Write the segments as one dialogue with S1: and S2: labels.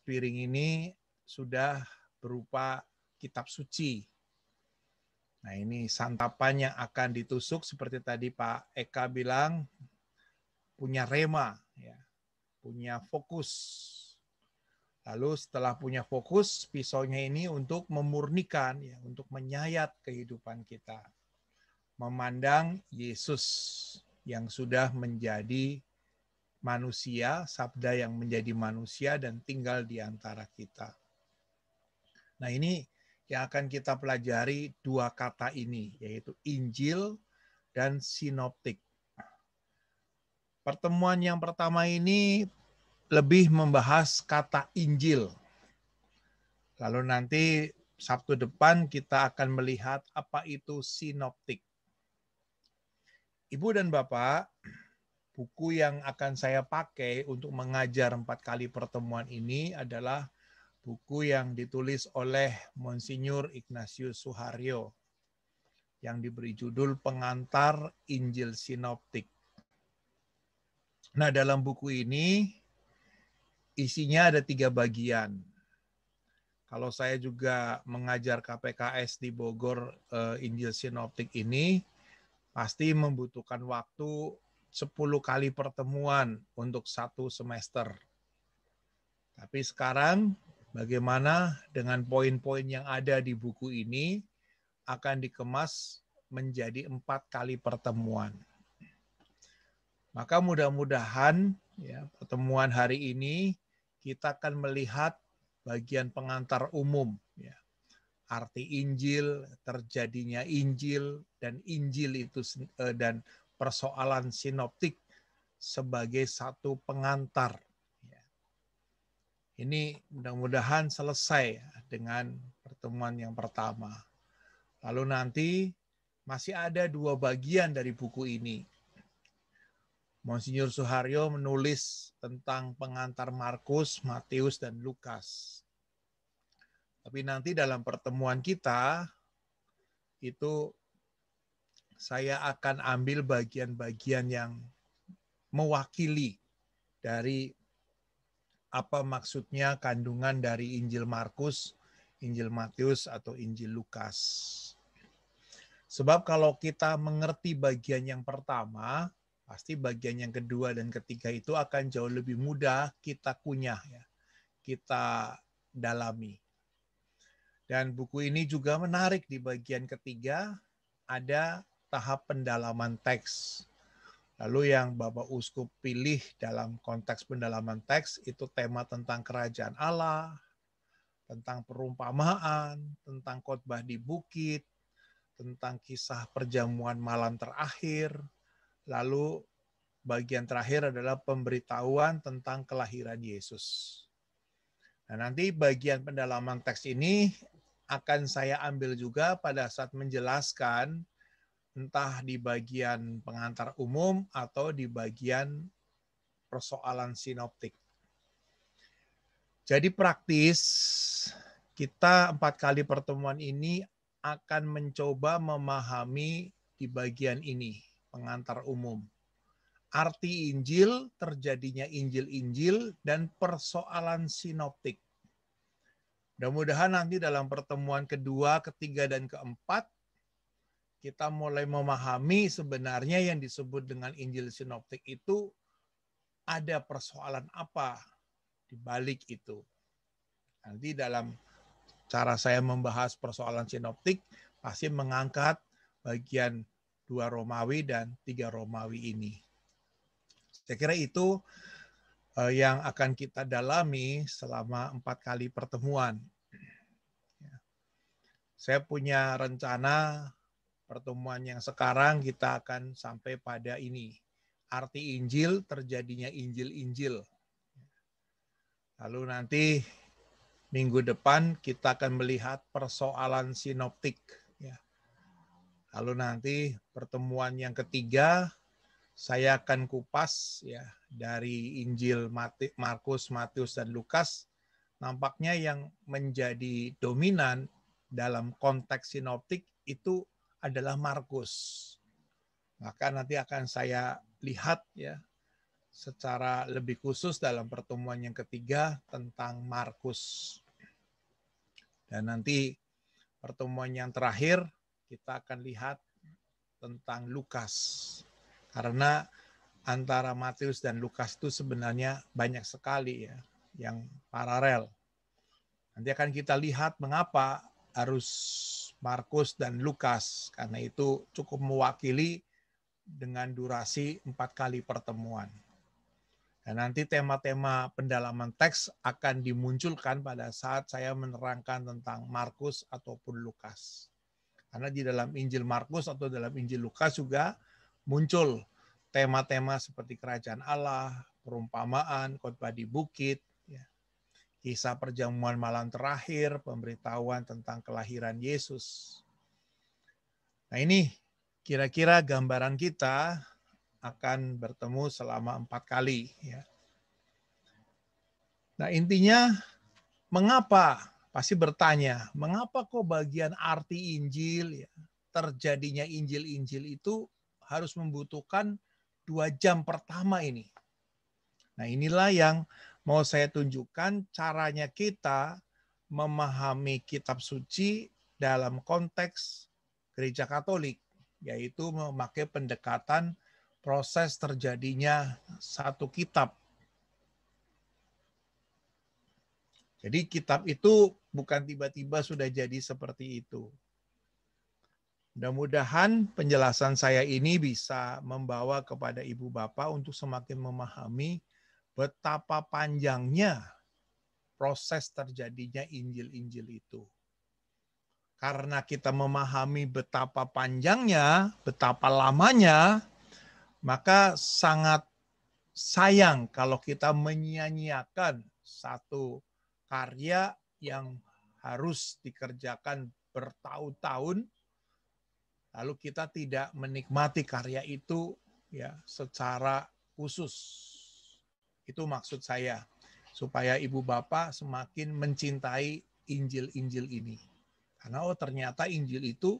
S1: piring ini sudah berupa kitab suci. Nah, ini santapan yang akan ditusuk seperti tadi Pak Eka bilang punya rema ya, punya fokus. Lalu setelah punya fokus, pisaunya ini untuk memurnikan ya, untuk menyayat kehidupan kita. Memandang Yesus yang sudah menjadi manusia, sabda yang menjadi manusia dan tinggal di antara kita. Nah, ini yang akan kita pelajari dua kata ini, yaitu Injil dan Sinoptik. Pertemuan yang pertama ini lebih membahas kata Injil. Lalu nanti Sabtu depan kita akan melihat apa itu sinoptik. Ibu dan Bapak, buku yang akan saya pakai untuk mengajar empat kali pertemuan ini adalah buku yang ditulis oleh Monsinyur Ignatius Suharyo yang diberi judul Pengantar Injil Sinoptik. Nah, dalam buku ini isinya ada tiga bagian. Kalau saya juga mengajar KPKS di Bogor eh, Injil Sinoptik ini, pasti membutuhkan waktu 10 kali pertemuan untuk satu semester. Tapi sekarang bagaimana dengan poin-poin yang ada di buku ini akan dikemas menjadi empat kali pertemuan. Maka mudah-mudahan ya, pertemuan hari ini kita akan melihat bagian pengantar umum. Ya. Arti Injil, terjadinya Injil, dan Injil itu eh, dan persoalan sinoptik sebagai satu pengantar. Ya. Ini mudah-mudahan selesai ya dengan pertemuan yang pertama. Lalu nanti masih ada dua bagian dari buku ini. Monsinyur Soeharyo menulis tentang pengantar Markus, Matius, dan Lukas. Tapi nanti dalam pertemuan kita, itu saya akan ambil bagian-bagian yang mewakili dari apa maksudnya kandungan dari Injil Markus, Injil Matius, atau Injil Lukas. Sebab kalau kita mengerti bagian yang pertama, pasti bagian yang kedua dan ketiga itu akan jauh lebih mudah kita kunyah ya. Kita dalami. Dan buku ini juga menarik di bagian ketiga ada tahap pendalaman teks. Lalu yang Bapak Uskup pilih dalam konteks pendalaman teks itu tema tentang kerajaan Allah, tentang perumpamaan, tentang khotbah di bukit, tentang kisah perjamuan malam terakhir. Lalu bagian terakhir adalah pemberitahuan tentang kelahiran Yesus. Nah, nanti bagian pendalaman teks ini akan saya ambil juga pada saat menjelaskan entah di bagian pengantar umum atau di bagian persoalan sinoptik. Jadi praktis kita empat kali pertemuan ini akan mencoba memahami di bagian ini, pengantar umum. Arti Injil, terjadinya Injil-Injil, dan persoalan sinoptik. Mudah-mudahan nanti dalam pertemuan kedua, ketiga, dan keempat, kita mulai memahami sebenarnya yang disebut dengan Injil Sinoptik itu ada persoalan apa di balik itu. Nanti dalam cara saya membahas persoalan sinoptik pasti mengangkat bagian dua Romawi dan tiga Romawi ini. Saya kira itu eh, yang akan kita dalami selama empat kali pertemuan. Ya. Saya punya rencana pertemuan yang sekarang kita akan sampai pada ini. Arti Injil, terjadinya Injil-Injil. Lalu nanti minggu depan kita akan melihat persoalan sinoptik. Ya. Lalu nanti pertemuan yang ketiga saya akan kupas ya dari Injil Markus, Matius, dan Lukas. Nampaknya yang menjadi dominan dalam konteks sinoptik itu adalah Markus. Maka nanti akan saya lihat ya secara lebih khusus dalam pertemuan yang ketiga tentang Markus. Dan nanti pertemuan yang terakhir kita akan lihat tentang Lukas. Karena antara Matius dan Lukas itu sebenarnya banyak sekali ya yang paralel. Nanti akan kita lihat mengapa harus Markus dan Lukas. Karena itu cukup mewakili dengan durasi empat kali pertemuan. Dan nanti tema-tema pendalaman teks akan dimunculkan pada saat saya menerangkan tentang Markus ataupun Lukas. Karena di dalam Injil Markus atau dalam Injil Lukas juga muncul tema-tema seperti kerajaan Allah, perumpamaan, khotbah di bukit, kisah perjamuan malam terakhir, pemberitahuan tentang kelahiran Yesus. Nah ini kira-kira gambaran kita akan bertemu selama empat kali. Ya. Nah intinya mengapa? Pasti bertanya, mengapa kok bagian arti Injil, ya, terjadinya Injil-Injil itu harus membutuhkan dua jam pertama ini. Nah inilah yang mau saya tunjukkan caranya kita memahami kitab suci dalam konteks gereja Katolik, yaitu memakai pendekatan proses terjadinya satu kitab. Jadi kitab itu bukan tiba-tiba sudah jadi seperti itu. Mudah-mudahan penjelasan saya ini bisa membawa kepada ibu bapak untuk semakin memahami betapa panjangnya proses terjadinya Injil-Injil itu. Karena kita memahami betapa panjangnya, betapa lamanya, maka sangat sayang kalau kita menyia-nyiakan satu karya yang harus dikerjakan bertahun-tahun lalu kita tidak menikmati karya itu ya secara khusus itu maksud saya supaya ibu bapak semakin mencintai Injil-Injil ini. Karena oh ternyata Injil itu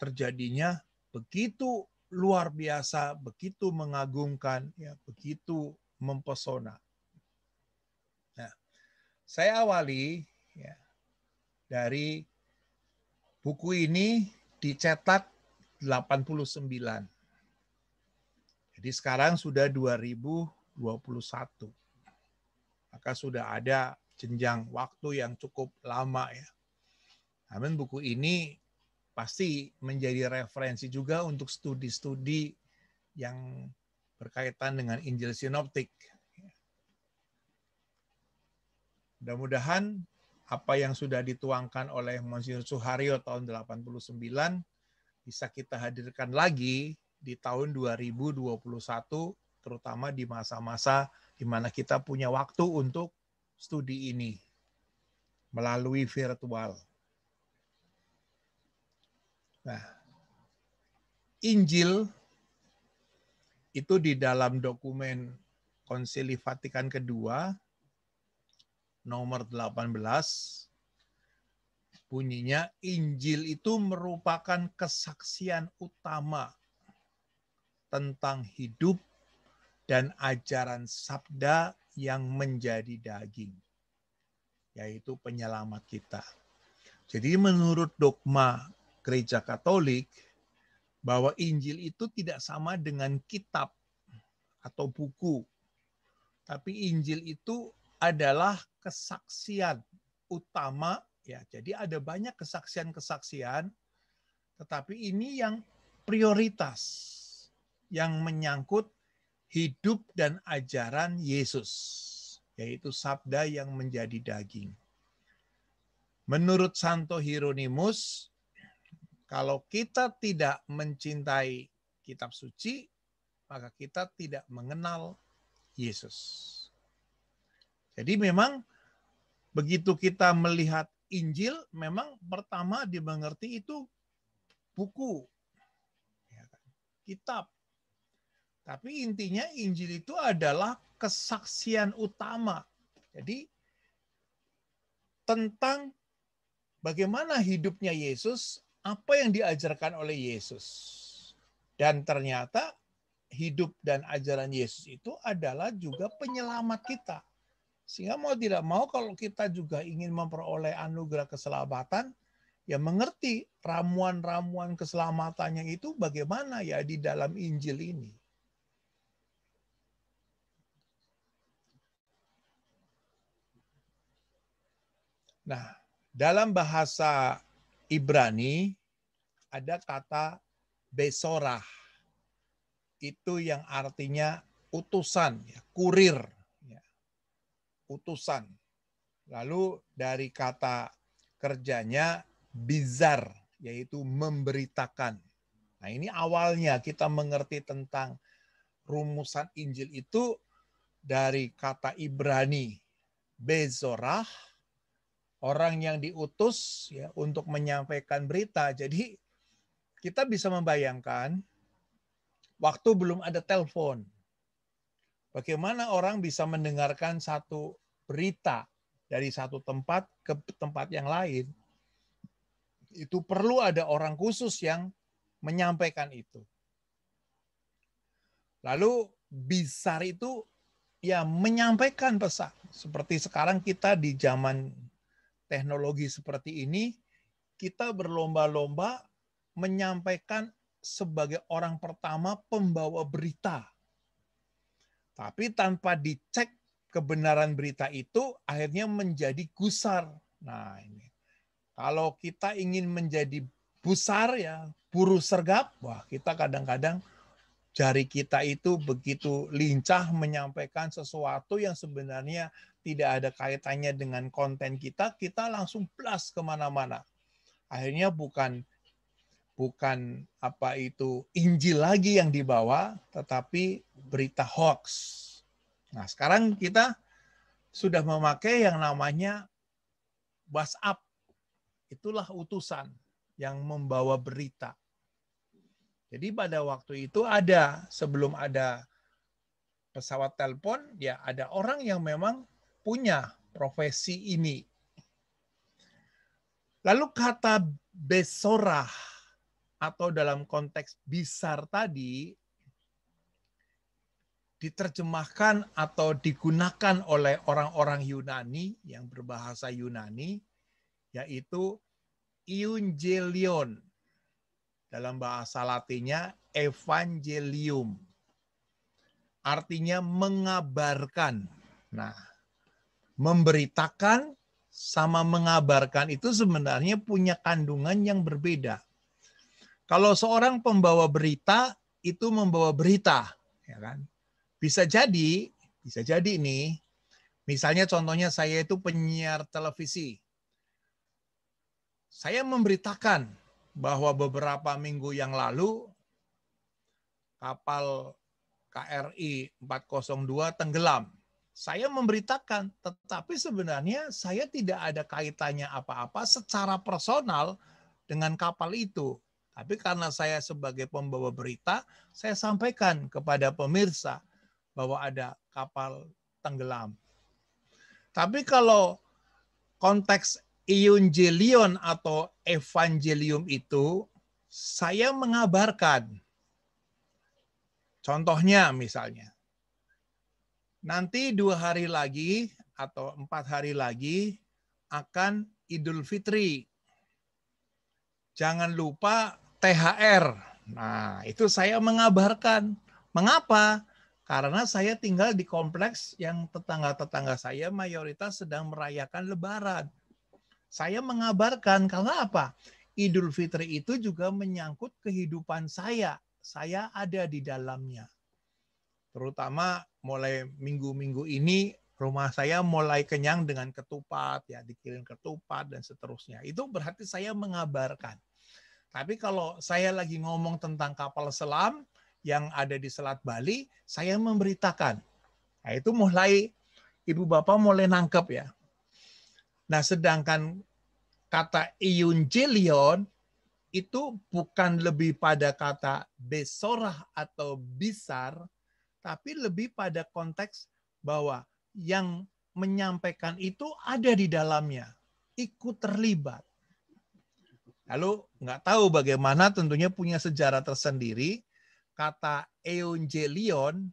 S1: terjadinya begitu luar biasa, begitu mengagumkan, ya begitu mempesona. Nah, saya awali ya, dari buku ini dicetak 89. Jadi sekarang sudah 2000 2021. Maka sudah ada jenjang waktu yang cukup lama ya. Namun buku ini pasti menjadi referensi juga untuk studi-studi yang berkaitan dengan Injil Sinoptik. Mudah-mudahan apa yang sudah dituangkan oleh Monsignor Suharyo tahun 89 bisa kita hadirkan lagi di tahun 2021 terutama di masa-masa di mana kita punya waktu untuk studi ini melalui virtual. Nah, Injil itu di dalam dokumen Konsili Vatikan kedua nomor 18 bunyinya Injil itu merupakan kesaksian utama tentang hidup dan ajaran sabda yang menjadi daging, yaitu penyelamat kita. Jadi menurut dogma gereja Katolik, bahwa Injil itu tidak sama dengan kitab atau buku. Tapi Injil itu adalah kesaksian utama ya. Jadi ada banyak kesaksian-kesaksian tetapi ini yang prioritas yang menyangkut hidup dan ajaran Yesus, yaitu sabda yang menjadi daging. Menurut Santo Hieronymus, kalau kita tidak mencintai kitab suci, maka kita tidak mengenal Yesus. Jadi memang begitu kita melihat Injil, memang pertama dimengerti itu buku, ya kan? kitab, tapi intinya Injil itu adalah kesaksian utama. Jadi tentang bagaimana hidupnya Yesus, apa yang diajarkan oleh Yesus. Dan ternyata hidup dan ajaran Yesus itu adalah juga penyelamat kita. Sehingga mau tidak mau kalau kita juga ingin memperoleh anugerah keselamatan, ya mengerti ramuan-ramuan keselamatannya itu bagaimana ya di dalam Injil ini. Nah, dalam bahasa Ibrani ada kata besorah. Itu yang artinya utusan, ya,
S2: kurir. Ya.
S1: Utusan. Lalu dari kata kerjanya bizar, yaitu memberitakan. Nah ini awalnya kita mengerti tentang rumusan Injil itu dari kata Ibrani, bezorah, orang yang diutus ya untuk menyampaikan berita. Jadi kita bisa membayangkan waktu belum ada telepon. Bagaimana orang bisa mendengarkan satu berita dari satu tempat ke tempat yang lain? Itu perlu ada orang khusus yang menyampaikan itu. Lalu besar itu ya menyampaikan pesan. Seperti sekarang kita di zaman teknologi seperti ini, kita berlomba-lomba menyampaikan sebagai orang pertama pembawa berita. Tapi tanpa dicek kebenaran berita itu akhirnya menjadi gusar. Nah, ini. Kalau kita ingin menjadi busar ya, buru sergap, wah kita kadang-kadang jari kita itu begitu lincah menyampaikan sesuatu yang sebenarnya tidak ada kaitannya dengan konten kita, kita langsung blast kemana-mana. Akhirnya bukan bukan apa itu Injil lagi yang dibawa, tetapi berita hoax. Nah sekarang kita sudah memakai yang namanya WhatsApp. Itulah utusan yang membawa berita jadi pada waktu itu ada sebelum ada pesawat telepon, ya ada orang yang memang punya profesi ini. Lalu kata besorah atau dalam konteks besar tadi diterjemahkan atau digunakan oleh orang-orang Yunani yang berbahasa Yunani yaitu iunjelion dalam bahasa Latinnya evangelium. Artinya mengabarkan. Nah, memberitakan sama mengabarkan itu sebenarnya punya kandungan yang berbeda. Kalau seorang pembawa berita itu membawa berita, ya kan? Bisa jadi, bisa jadi nih. Misalnya contohnya saya itu penyiar televisi. Saya memberitakan bahwa beberapa minggu yang lalu kapal KRI 402 tenggelam. Saya memberitakan, tetapi sebenarnya saya tidak ada kaitannya apa-apa secara personal dengan kapal itu. Tapi karena saya sebagai pembawa berita, saya sampaikan kepada pemirsa bahwa ada kapal tenggelam. Tapi kalau konteks Evangelion atau Evangelium itu saya mengabarkan. Contohnya misalnya, nanti dua hari lagi atau empat hari lagi akan Idul Fitri. Jangan lupa THR. Nah, itu saya mengabarkan. Mengapa? Karena saya tinggal di kompleks yang tetangga-tetangga saya mayoritas sedang merayakan Lebaran. Saya mengabarkan karena apa? Idul Fitri itu juga menyangkut kehidupan saya. Saya ada di dalamnya. Terutama mulai minggu-minggu ini rumah saya mulai kenyang dengan ketupat ya, dikirim ketupat dan seterusnya. Itu berarti saya mengabarkan. Tapi kalau saya lagi ngomong tentang kapal selam yang ada di Selat Bali, saya memberitakan. Nah, itu mulai ibu bapak mulai nangkep ya. Nah, sedangkan kata euangelion itu bukan lebih pada kata besorah atau besar, tapi lebih pada konteks bahwa yang menyampaikan itu ada di dalamnya, ikut terlibat. Lalu nggak tahu bagaimana tentunya punya sejarah tersendiri, kata euangelion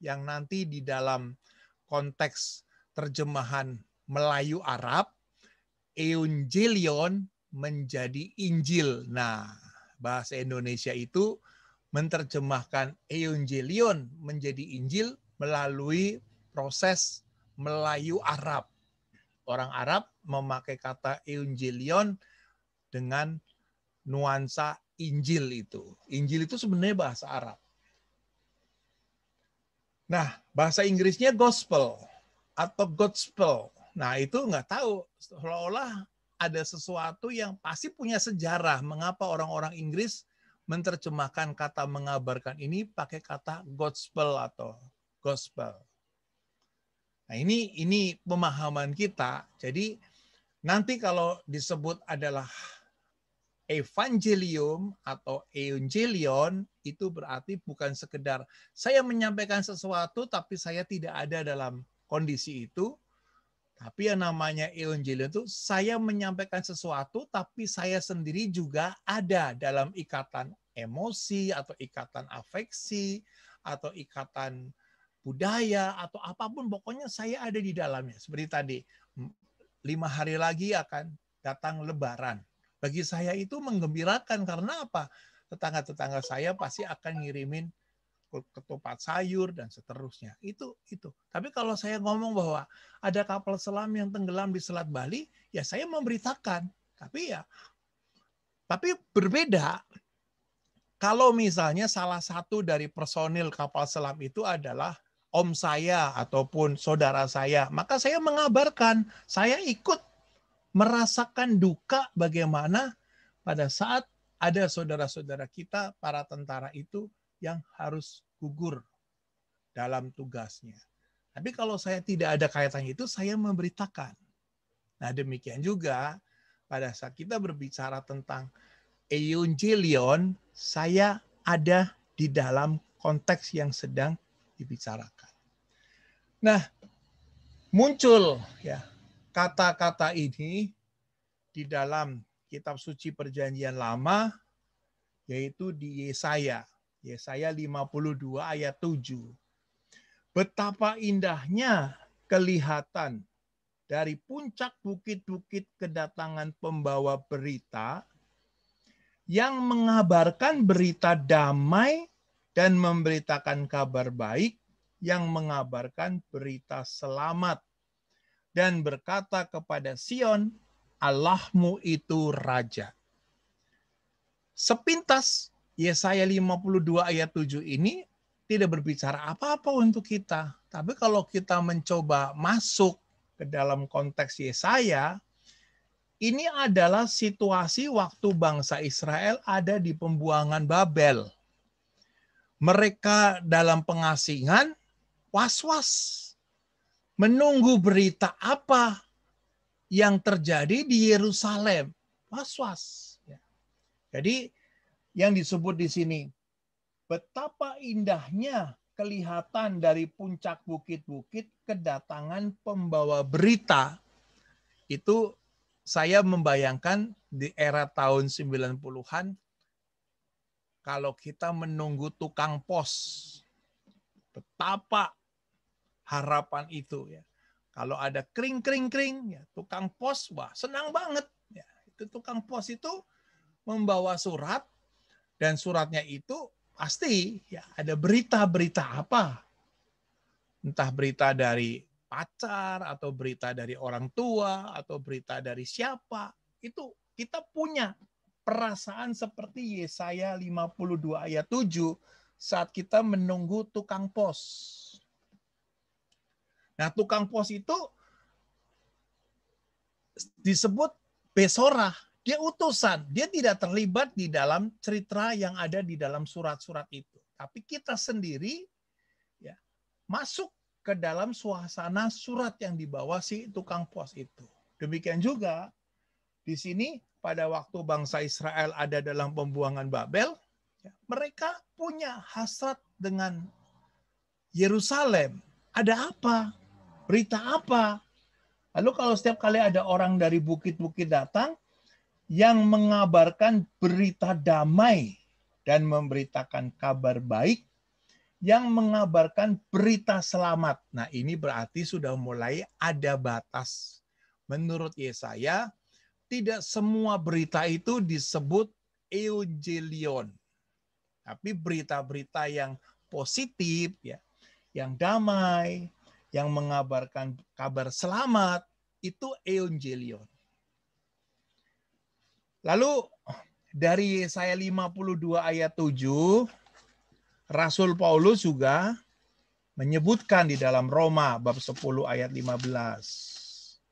S1: yang nanti di dalam konteks terjemahan Melayu Arab, Evangelion menjadi Injil. Nah, bahasa Indonesia itu menerjemahkan Evangelion menjadi Injil melalui proses Melayu Arab. Orang Arab memakai kata Evangelion dengan nuansa Injil itu. Injil itu sebenarnya bahasa Arab. Nah, bahasa Inggrisnya gospel atau gospel Nah itu nggak tahu, seolah-olah ada sesuatu yang pasti punya sejarah mengapa orang-orang Inggris menerjemahkan kata mengabarkan ini pakai kata gospel atau gospel. Nah, ini ini pemahaman kita. Jadi nanti kalau disebut adalah evangelium atau evangelion itu berarti bukan sekedar saya menyampaikan sesuatu tapi saya tidak ada dalam kondisi itu, tapi yang namanya Injil itu saya menyampaikan sesuatu tapi saya sendiri juga ada dalam ikatan emosi atau ikatan afeksi atau ikatan budaya atau apapun pokoknya saya ada di dalamnya. Seperti tadi lima hari lagi akan datang lebaran. Bagi saya itu menggembirakan karena apa? Tetangga-tetangga saya pasti akan ngirimin ketupat sayur dan seterusnya. Itu itu. Tapi kalau saya ngomong bahwa ada kapal selam yang tenggelam di Selat Bali, ya saya memberitakan. Tapi ya tapi berbeda kalau misalnya salah satu dari personil kapal selam itu adalah om saya ataupun saudara saya, maka saya mengabarkan, saya ikut merasakan duka bagaimana pada saat ada saudara-saudara kita, para tentara itu yang harus gugur dalam tugasnya. Tapi kalau saya tidak ada kaitan itu, saya memberitakan. Nah demikian juga pada saat kita berbicara tentang Evangelion, saya ada di dalam konteks yang sedang dibicarakan. Nah, muncul ya kata-kata ini di dalam kitab suci perjanjian lama yaitu di Yesaya. Yesaya 52 ayat 7. Betapa indahnya kelihatan dari puncak bukit-bukit kedatangan pembawa berita yang mengabarkan berita damai dan memberitakan kabar baik yang mengabarkan berita selamat dan berkata kepada Sion, Allahmu itu Raja. Sepintas Yesaya ya, 52 ayat 7 ini tidak berbicara apa-apa untuk kita. Tapi kalau kita mencoba masuk ke dalam konteks Yesaya, ini adalah situasi waktu bangsa Israel ada di pembuangan Babel. Mereka dalam pengasingan was-was menunggu berita apa yang terjadi di Yerusalem. Was-was. Ya. Jadi yang disebut di sini. Betapa indahnya kelihatan dari puncak bukit-bukit kedatangan pembawa berita. Itu saya membayangkan di era tahun 90-an kalau kita menunggu tukang pos. Betapa harapan itu ya. Kalau ada kring kring kring ya tukang pos wah senang banget ya. Itu tukang pos itu membawa surat dan suratnya itu pasti ya ada berita-berita apa. Entah berita dari pacar atau berita dari orang tua atau berita dari siapa. Itu kita punya perasaan seperti Yesaya 52 ayat 7 saat kita menunggu tukang pos. Nah, tukang pos itu disebut besorah dia utusan, dia tidak terlibat di dalam cerita yang ada di dalam surat-surat itu. Tapi kita sendiri ya masuk ke dalam suasana surat yang dibawa si tukang pos itu. Demikian juga di sini pada waktu bangsa Israel ada dalam pembuangan Babel, ya, mereka punya hasrat dengan Yerusalem. Ada apa? Berita apa? Lalu kalau setiap kali ada orang dari bukit-bukit datang, yang mengabarkan berita damai dan memberitakan kabar baik yang mengabarkan berita selamat. Nah, ini berarti sudah mulai ada batas. Menurut Yesaya, tidak semua berita itu disebut eugelion. Tapi berita-berita yang positif ya, yang damai, yang mengabarkan kabar selamat itu eugelion. Lalu dari saya 52 ayat 7, Rasul Paulus juga menyebutkan di dalam Roma bab 10 ayat 15.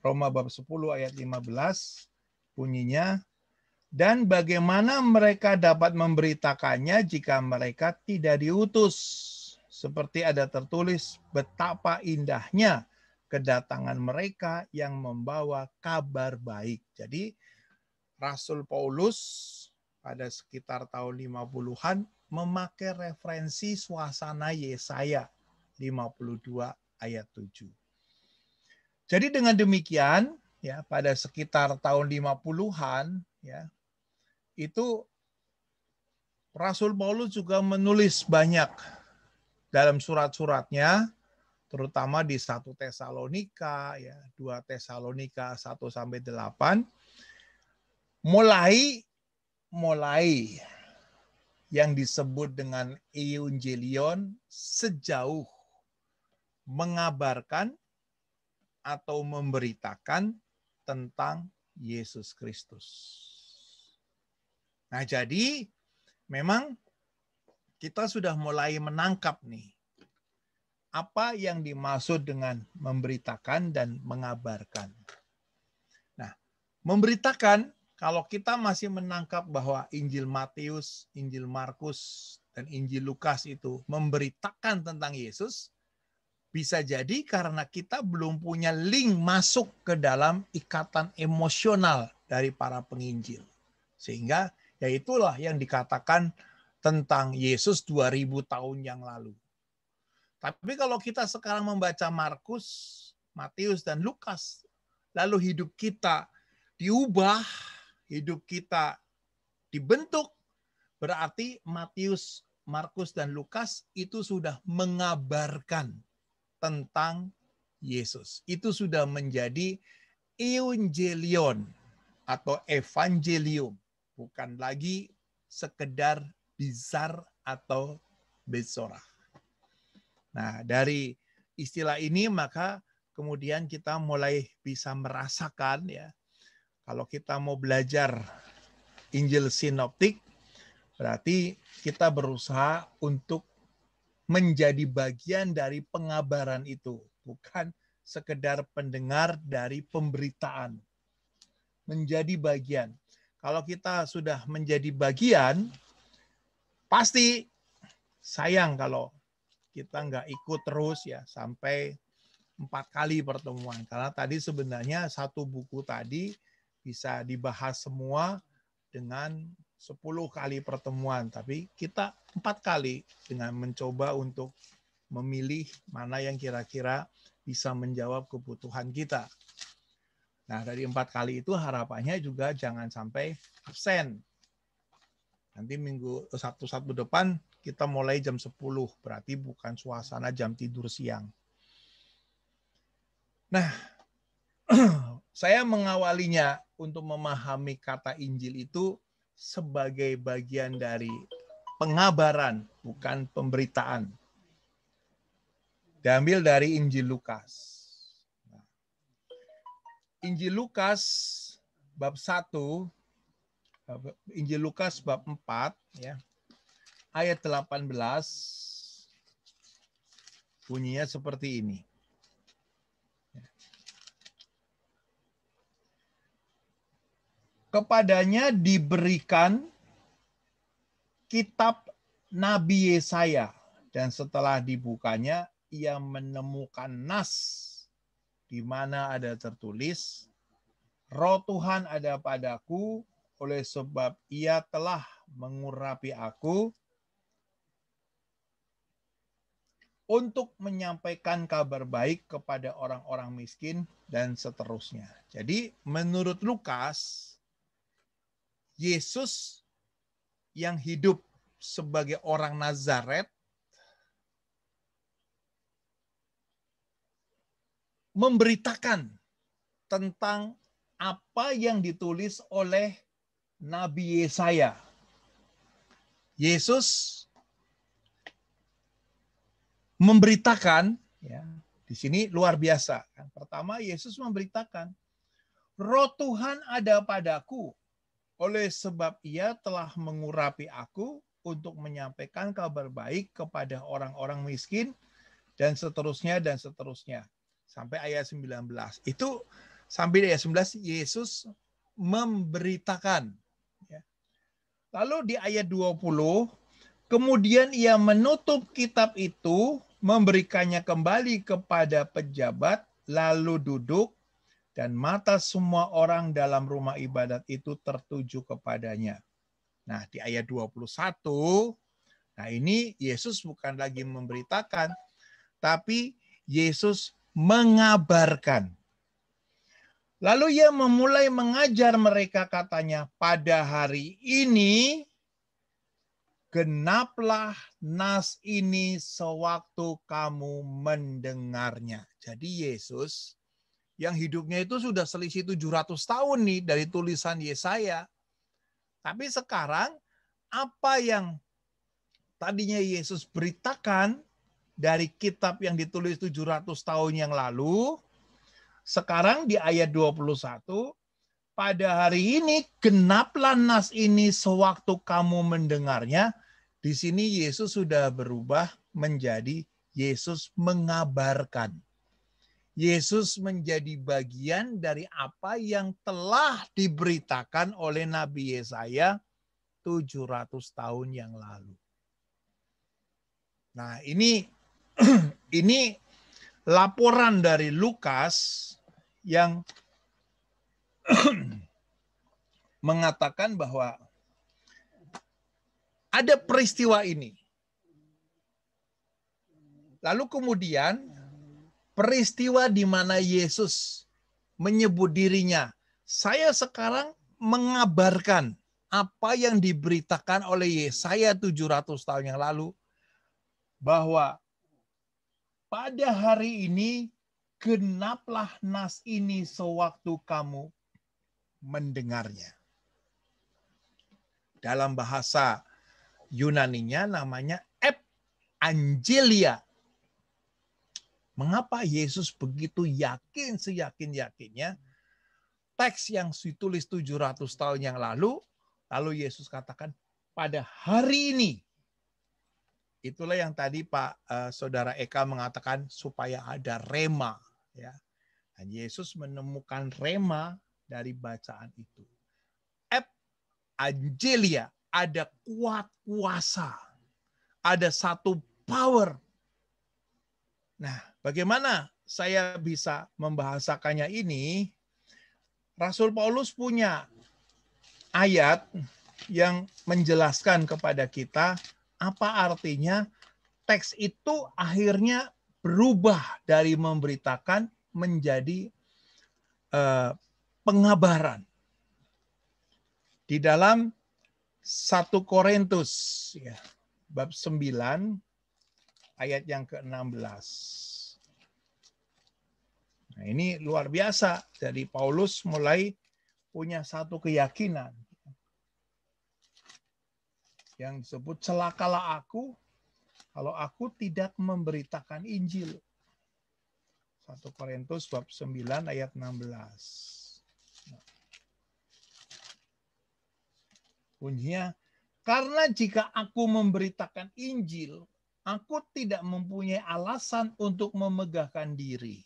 S1: Roma bab 10 ayat 15 bunyinya dan bagaimana mereka dapat memberitakannya jika mereka tidak diutus seperti ada tertulis betapa indahnya kedatangan mereka yang membawa kabar baik. Jadi Rasul Paulus pada sekitar tahun 50-an memakai referensi suasana Yesaya 52 ayat 7. Jadi dengan demikian ya pada sekitar tahun 50-an ya itu Rasul Paulus juga menulis banyak dalam surat-suratnya terutama di satu Tesalonika ya, 2 Tesalonika satu sampai delapan mulai mulai yang disebut dengan evangelion sejauh mengabarkan atau memberitakan tentang Yesus Kristus. Nah, jadi memang kita sudah mulai menangkap nih apa yang dimaksud dengan memberitakan dan mengabarkan. Nah, memberitakan kalau kita masih menangkap bahwa Injil Matius, Injil Markus, dan Injil Lukas itu memberitakan tentang Yesus, bisa jadi karena kita belum punya link masuk ke dalam ikatan emosional dari para penginjil. Sehingga yaitulah yang dikatakan tentang Yesus 2000 tahun yang lalu. Tapi kalau kita sekarang membaca Markus, Matius dan Lukas, lalu hidup kita diubah, hidup kita dibentuk, berarti Matius, Markus dan Lukas itu sudah mengabarkan tentang Yesus. Itu sudah menjadi evangelion atau evangelium, bukan lagi sekedar bizar atau besorah. Nah, dari istilah ini maka kemudian kita mulai bisa merasakan ya kalau kita mau belajar Injil sinoptik berarti kita berusaha untuk menjadi bagian dari pengabaran itu, bukan sekedar pendengar dari pemberitaan. Menjadi bagian. Kalau kita sudah menjadi bagian, pasti sayang kalau kita nggak ikut terus ya sampai empat kali pertemuan karena tadi sebenarnya satu buku tadi bisa dibahas semua dengan sepuluh kali pertemuan tapi kita empat kali dengan mencoba untuk memilih mana yang kira-kira bisa menjawab kebutuhan kita. Nah, dari empat kali itu harapannya juga jangan sampai absen Nanti minggu eh, Sabtu Sabtu depan kita mulai jam 10, berarti bukan suasana jam tidur siang. Nah, saya mengawalinya untuk memahami kata Injil itu sebagai bagian dari pengabaran, bukan pemberitaan. Diambil dari Injil Lukas. Nah, Injil Lukas bab 1 Injil Lukas bab 4 ya. Ayat 18 bunyinya seperti ini. Kepadanya diberikan kitab Nabi Yesaya dan setelah dibukanya ia menemukan nas di mana ada tertulis roh Tuhan ada padaku oleh sebab ia telah mengurapi aku untuk menyampaikan kabar baik kepada orang-orang miskin dan seterusnya. Jadi menurut Lukas, Yesus yang hidup sebagai orang Nazaret memberitakan tentang apa yang ditulis oleh Nabi Yesaya. Yesus memberitakan, ya, di sini luar biasa. Pertama, Yesus memberitakan, Roh Tuhan ada padaku, oleh sebab ia telah mengurapi aku untuk menyampaikan kabar baik kepada orang-orang miskin, dan seterusnya, dan seterusnya. Sampai ayat 19. Itu sampai ayat 19, Yesus memberitakan Ya. Lalu di ayat 20, kemudian ia menutup kitab itu, memberikannya kembali kepada pejabat, lalu duduk, dan mata semua orang dalam rumah ibadat itu tertuju kepadanya. Nah, di ayat 21, nah ini Yesus bukan lagi memberitakan, tapi Yesus mengabarkan. Lalu ia memulai mengajar mereka katanya, pada hari ini genaplah nas ini sewaktu kamu mendengarnya. Jadi Yesus yang hidupnya itu sudah selisih 700 tahun nih dari tulisan Yesaya. Tapi sekarang apa yang tadinya Yesus beritakan dari kitab yang ditulis 700 tahun yang lalu sekarang di ayat 21, pada hari ini genaplah nas ini sewaktu kamu mendengarnya. Di sini Yesus sudah berubah menjadi Yesus mengabarkan. Yesus menjadi bagian dari apa yang telah diberitakan oleh Nabi Yesaya 700 tahun yang lalu. Nah, ini ini laporan dari Lukas yang mengatakan bahwa ada peristiwa ini. Lalu kemudian peristiwa di mana Yesus menyebut dirinya, saya sekarang mengabarkan apa yang diberitakan oleh Yesaya 700 tahun yang lalu bahwa pada hari ini genaplah nas ini sewaktu kamu mendengarnya. Dalam bahasa Yunaninya namanya ep angelia. Mengapa Yesus begitu yakin seyakin-yakinnya teks yang ditulis 700 tahun yang lalu lalu Yesus katakan pada hari ini Itulah yang tadi Pak uh, Saudara Eka mengatakan supaya ada rema ya. Dan Yesus menemukan rema dari bacaan itu. Ep Angelia ada kuat kuasa. Ada satu power. Nah, bagaimana saya bisa membahasakannya ini? Rasul Paulus punya ayat yang menjelaskan kepada kita apa artinya teks itu akhirnya berubah dari memberitakan menjadi uh, pengabaran. Di dalam 1 Korintus ya, bab 9 ayat yang ke-16. Nah, ini luar biasa dari Paulus mulai punya satu keyakinan yang disebut celakalah aku kalau aku tidak memberitakan Injil. 1 Korintus bab 9 ayat 16. Nah. karena jika aku memberitakan Injil, aku tidak mempunyai alasan untuk memegahkan diri.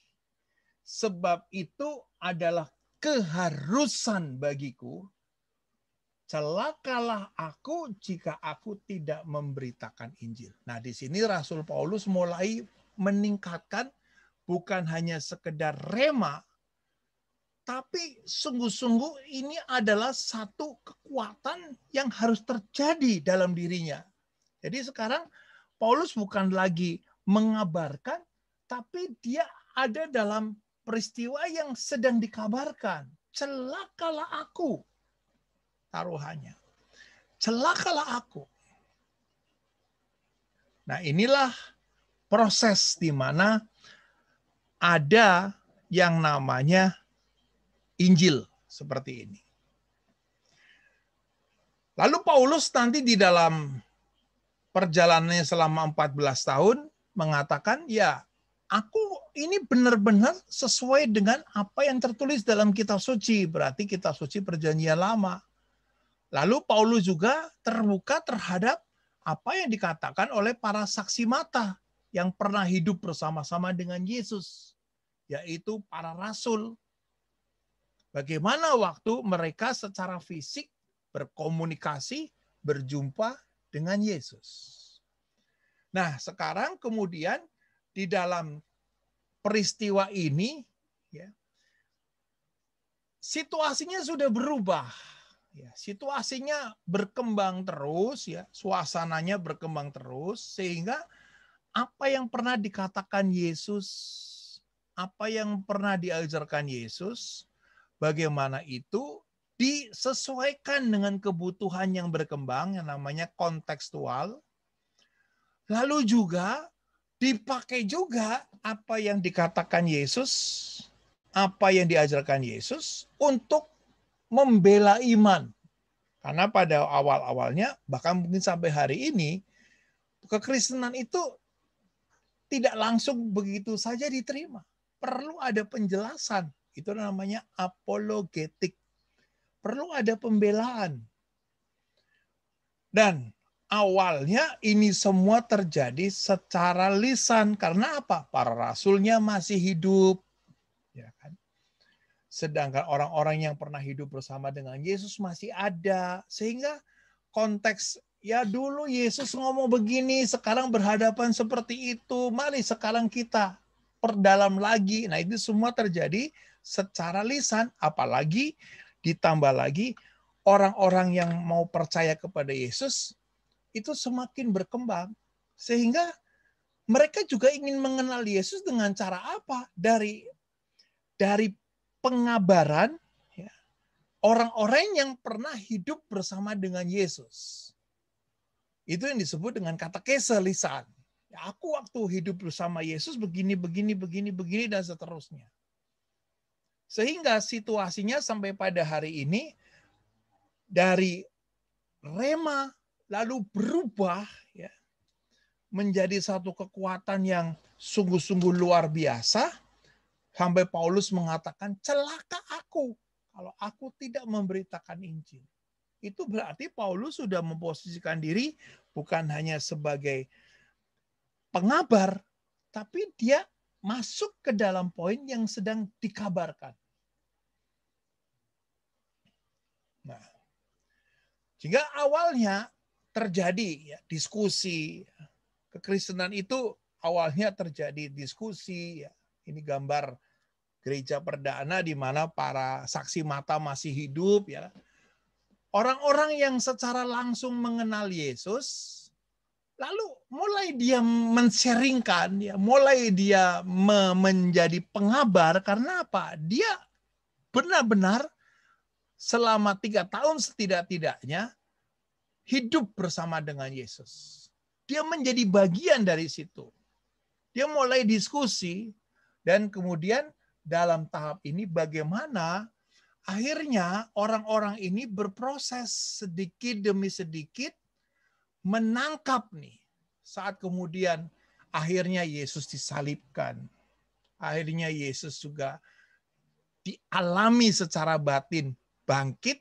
S1: Sebab itu adalah keharusan bagiku celakalah aku jika aku tidak memberitakan Injil. Nah, di sini Rasul Paulus mulai meningkatkan bukan hanya sekedar rema, tapi sungguh-sungguh ini adalah satu kekuatan yang harus terjadi dalam dirinya. Jadi sekarang Paulus bukan lagi mengabarkan, tapi dia ada dalam peristiwa yang sedang dikabarkan. Celakalah aku taruhannya. Celakalah aku. Nah, inilah proses di mana ada yang namanya Injil seperti ini. Lalu Paulus nanti di dalam perjalanannya selama 14 tahun mengatakan, "Ya, aku ini benar-benar sesuai dengan apa yang tertulis dalam kitab suci. Berarti kitab suci perjanjian lama. Lalu Paulus juga terbuka terhadap apa yang dikatakan oleh para saksi mata yang pernah hidup bersama-sama dengan Yesus, yaitu para rasul. Bagaimana waktu mereka secara fisik berkomunikasi, berjumpa dengan Yesus. Nah, sekarang kemudian di dalam peristiwa ini, ya, situasinya sudah berubah ya situasinya berkembang terus ya suasananya berkembang terus sehingga apa yang pernah dikatakan Yesus apa yang pernah diajarkan Yesus bagaimana itu disesuaikan dengan kebutuhan yang berkembang yang namanya kontekstual lalu juga dipakai juga apa yang dikatakan Yesus apa yang diajarkan Yesus untuk membela iman. Karena pada awal-awalnya, bahkan mungkin sampai hari ini, kekristenan itu tidak langsung begitu saja diterima. Perlu ada penjelasan. Itu namanya apologetik. Perlu ada pembelaan. Dan awalnya ini semua terjadi secara lisan. Karena apa? Para rasulnya masih hidup. Ya kan? Sedangkan orang-orang yang pernah hidup bersama dengan Yesus masih ada. Sehingga konteks ya dulu Yesus ngomong begini, sekarang berhadapan seperti itu. Mari sekarang kita perdalam lagi. Nah, itu semua terjadi secara lisan, apalagi ditambah lagi orang-orang yang mau percaya kepada Yesus itu semakin berkembang sehingga mereka juga ingin mengenal Yesus dengan cara apa? Dari dari pengabaran ya, orang-orang yang pernah hidup bersama dengan Yesus. Itu yang disebut dengan kata keselisan. Ya, aku waktu hidup bersama Yesus begini, begini, begini, begini, dan seterusnya. Sehingga situasinya sampai pada hari ini dari rema lalu berubah ya, menjadi satu kekuatan yang sungguh-sungguh luar biasa Sampai Paulus mengatakan, celaka aku kalau aku tidak memberitakan Injil. Itu berarti Paulus sudah memposisikan diri bukan hanya sebagai pengabar, tapi dia masuk ke dalam poin yang sedang dikabarkan. Nah, sehingga awalnya terjadi ya, diskusi kekristenan itu awalnya terjadi diskusi ya, ini gambar gereja perdana di mana para saksi mata masih hidup ya. Orang-orang yang secara langsung mengenal Yesus lalu mulai dia menseringkan ya, mulai dia me menjadi pengabar karena apa? Dia benar-benar selama tiga tahun setidak-tidaknya hidup bersama dengan Yesus. Dia menjadi bagian dari situ. Dia mulai diskusi, dan kemudian dalam tahap ini bagaimana akhirnya orang-orang ini berproses sedikit demi sedikit menangkap nih saat kemudian akhirnya Yesus disalibkan. Akhirnya Yesus juga dialami secara batin bangkit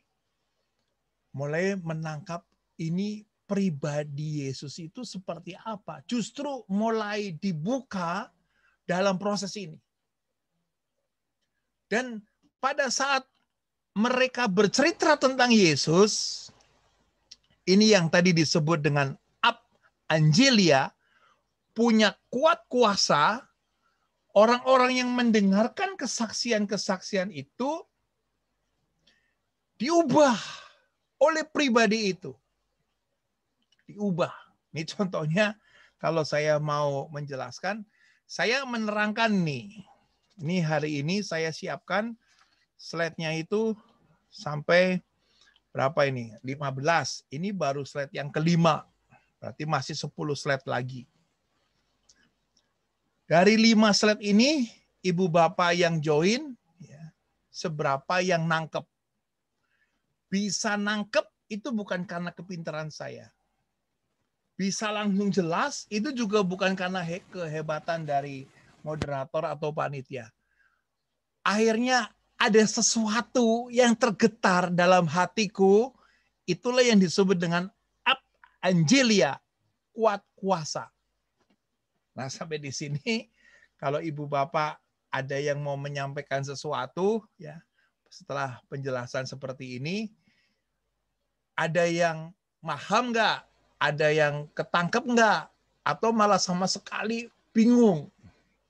S1: mulai menangkap ini pribadi Yesus itu seperti apa. Justru mulai dibuka dalam proses ini. Dan pada saat mereka bercerita tentang Yesus, ini yang tadi disebut dengan ab angelia punya kuat kuasa orang-orang yang mendengarkan kesaksian-kesaksian itu diubah oleh pribadi itu. Diubah. Ini contohnya kalau saya mau menjelaskan saya menerangkan nih. Ini hari ini saya siapkan slide-nya itu sampai berapa ini? 15. Ini baru slide yang kelima. Berarti masih 10 slide lagi. Dari 5 slide ini, ibu bapak yang join, ya, seberapa yang nangkep. Bisa nangkep itu bukan karena kepintaran saya bisa langsung jelas itu juga bukan karena he kehebatan dari moderator atau panitia. Akhirnya ada sesuatu yang tergetar dalam hatiku, itulah yang disebut dengan up angelia, kuat kuasa. Nah, sampai di sini kalau ibu bapak ada yang mau menyampaikan sesuatu ya, setelah penjelasan seperti ini, ada yang maham nggak ada yang ketangkep nggak atau malah sama sekali bingung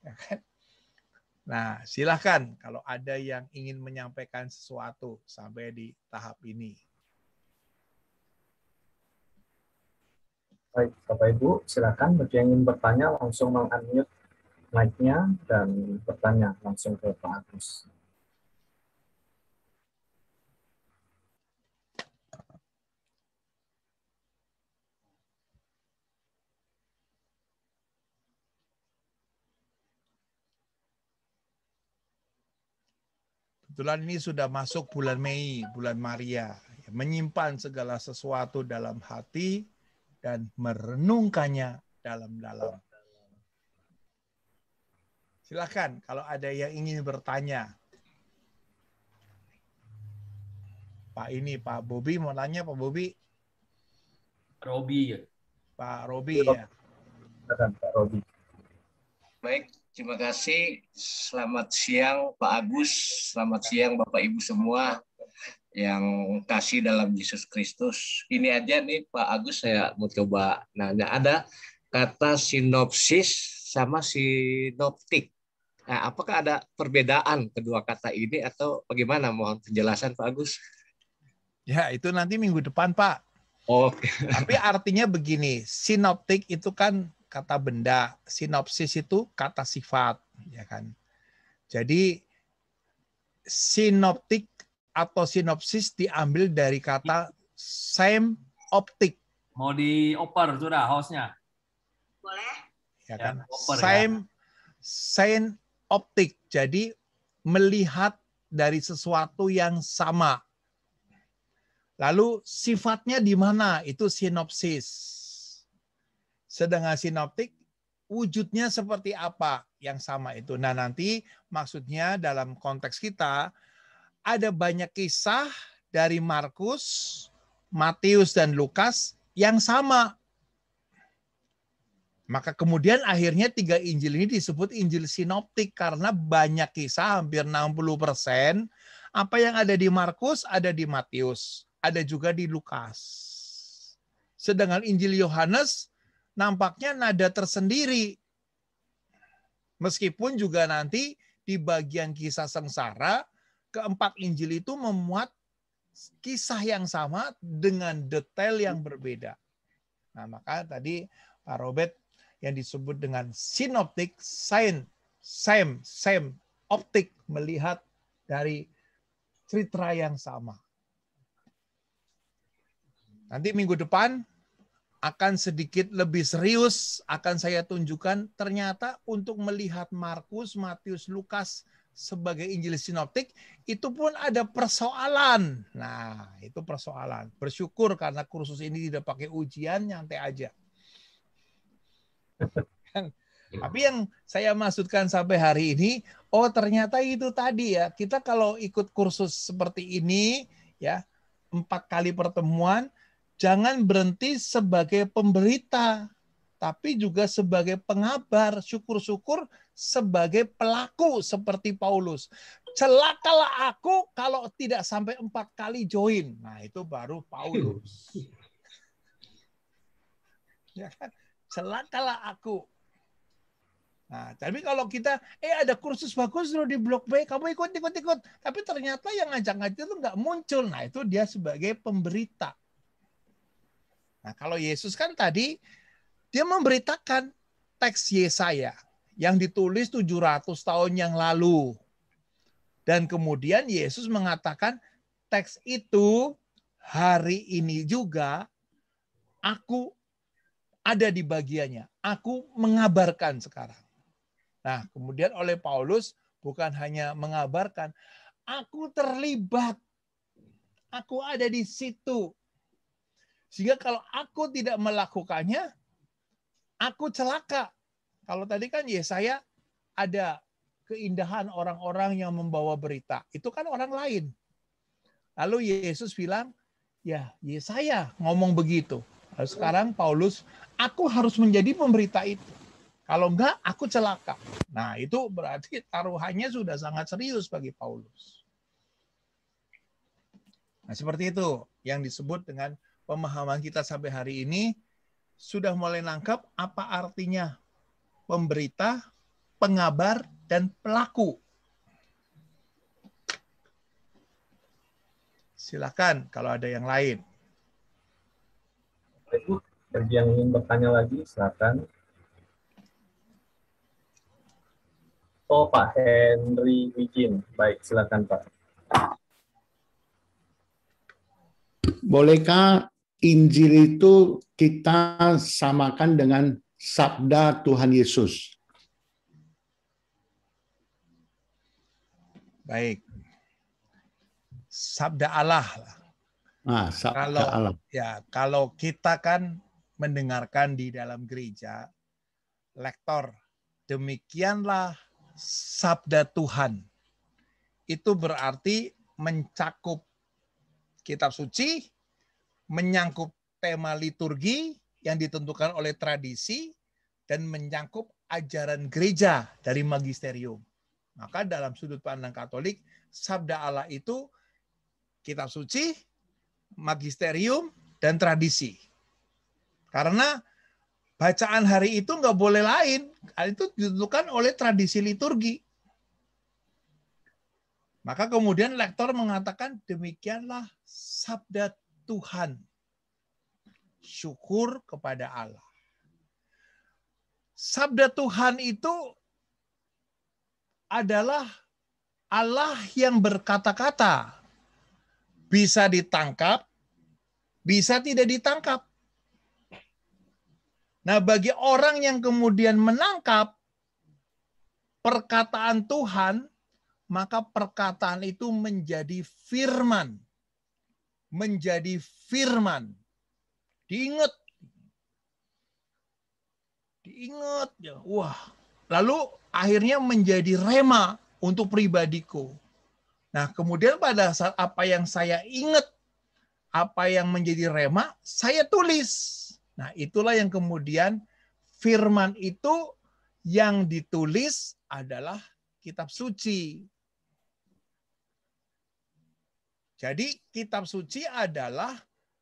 S1: ya kan? nah silahkan kalau ada yang ingin menyampaikan sesuatu sampai di tahap ini
S3: baik bapak ibu silahkan bagi yang ingin bertanya langsung mengambil mic-nya dan bertanya langsung ke Pak Agus.
S1: Kebetulan ini sudah masuk bulan Mei, bulan Maria. Menyimpan segala sesuatu dalam hati dan merenungkannya dalam-dalam. Silakan, kalau ada yang ingin bertanya. Pak ini, Pak Bobi mau tanya Pak Bobi. Robi Pak Robi ya.
S3: Pak Robi. Iya. Ya.
S1: Baik, Terima kasih. Selamat siang Pak Agus,
S4: selamat siang Bapak Ibu semua yang kasih dalam Yesus Kristus. Ini aja nih Pak Agus saya mau coba nanya ada kata sinopsis sama sinoptik. Nah, apakah ada perbedaan kedua kata ini
S1: atau bagaimana? Mohon penjelasan Pak Agus. Ya, itu nanti minggu depan, Pak. Oh, oke. Okay. Tapi artinya begini, sinoptik itu kan kata benda, sinopsis itu kata sifat, ya kan. Jadi sinoptik atau sinopsis diambil dari kata same optik.
S3: Mau dioper sudah hostnya?
S1: Boleh. Ya, ya kan. Ya, same ya. same optik. Jadi melihat dari sesuatu yang sama. Lalu sifatnya di mana? Itu sinopsis. Sedangkan sinoptik wujudnya seperti apa yang sama itu. Nah nanti maksudnya dalam konteks kita ada banyak kisah dari Markus, Matius, dan Lukas yang sama. Maka kemudian akhirnya tiga Injil ini disebut Injil sinoptik karena banyak kisah hampir 60 persen. Apa yang ada di Markus ada di Matius, ada juga di Lukas. Sedangkan Injil Yohanes nampaknya nada tersendiri. Meskipun juga nanti di bagian kisah sengsara, keempat Injil itu memuat kisah yang sama dengan detail yang berbeda. Nah, maka tadi Pak Robert yang disebut dengan sinoptik, sain, sem, sem, optik, melihat dari cerita yang sama. Nanti minggu depan akan sedikit lebih serius akan saya tunjukkan ternyata untuk melihat Markus, Matius, Lukas sebagai Injil sinoptik itu pun ada persoalan. Nah, itu persoalan. Bersyukur karena kursus ini tidak pakai ujian, nyantai aja. Tapi yang saya maksudkan sampai hari ini, oh ternyata itu tadi ya. Kita kalau ikut kursus seperti ini ya, empat kali pertemuan, Jangan berhenti sebagai pemberita, tapi juga sebagai pengabar, syukur-syukur sebagai pelaku seperti Paulus. Celakalah aku kalau tidak sampai empat kali join. Nah itu baru Paulus. Ya kan? Celakalah aku. Nah, tapi kalau kita, eh ada kursus bagus dulu di blog B, kamu ikut, ikut, ikut. Tapi ternyata yang ngajak-ngajak itu nggak muncul. Nah, itu dia sebagai pemberita. Nah, kalau Yesus kan tadi dia memberitakan teks Yesaya yang ditulis 700 tahun yang lalu. Dan kemudian Yesus mengatakan teks itu hari ini juga aku ada di bagiannya. Aku mengabarkan sekarang. Nah, kemudian oleh Paulus bukan hanya mengabarkan, aku terlibat. Aku ada di situ. Sehingga kalau aku tidak melakukannya, aku celaka. Kalau tadi kan Yesaya ya, ada keindahan orang-orang yang membawa berita. Itu kan orang lain. Lalu Yesus bilang, ya Yesaya ya ngomong begitu. Lalu sekarang Paulus, aku harus menjadi pemberita itu. Kalau enggak, aku celaka. Nah, itu berarti taruhannya sudah sangat serius bagi Paulus. Nah, seperti itu yang disebut dengan pemahaman kita sampai hari ini sudah mulai nangkap apa artinya pemberita, pengabar, dan pelaku. Silakan kalau ada yang lain. Ibu, bagi yang ingin bertanya lagi, silakan.
S3: Oh, Pak Henry Wijin. Baik, silakan Pak.
S1: Bolehkah Injil itu kita samakan dengan sabda Tuhan Yesus. Baik. Sabda Allah.
S3: Nah, sabda kalau, Allah.
S1: Ya, kalau kita kan mendengarkan di dalam gereja, lektor, demikianlah sabda Tuhan. Itu berarti mencakup kitab suci, menyangkup tema liturgi yang ditentukan oleh tradisi dan menyangkup ajaran gereja dari magisterium. Maka dalam sudut pandang Katolik, sabda Allah itu kitab suci, magisterium, dan tradisi. Karena bacaan hari itu nggak boleh lain. Itu ditentukan oleh tradisi liturgi. Maka kemudian lektor mengatakan demikianlah sabda Tuhan. Syukur kepada Allah. Sabda Tuhan itu adalah Allah yang berkata-kata. Bisa ditangkap, bisa tidak ditangkap. Nah, bagi orang yang kemudian menangkap perkataan Tuhan, maka perkataan itu menjadi firman menjadi firman. Diingat. Diingat. Ya. Wah. Lalu akhirnya menjadi rema untuk pribadiku. Nah, kemudian pada saat apa yang saya ingat, apa yang menjadi rema, saya tulis. Nah, itulah yang kemudian firman itu yang ditulis adalah kitab suci. Jadi kitab suci adalah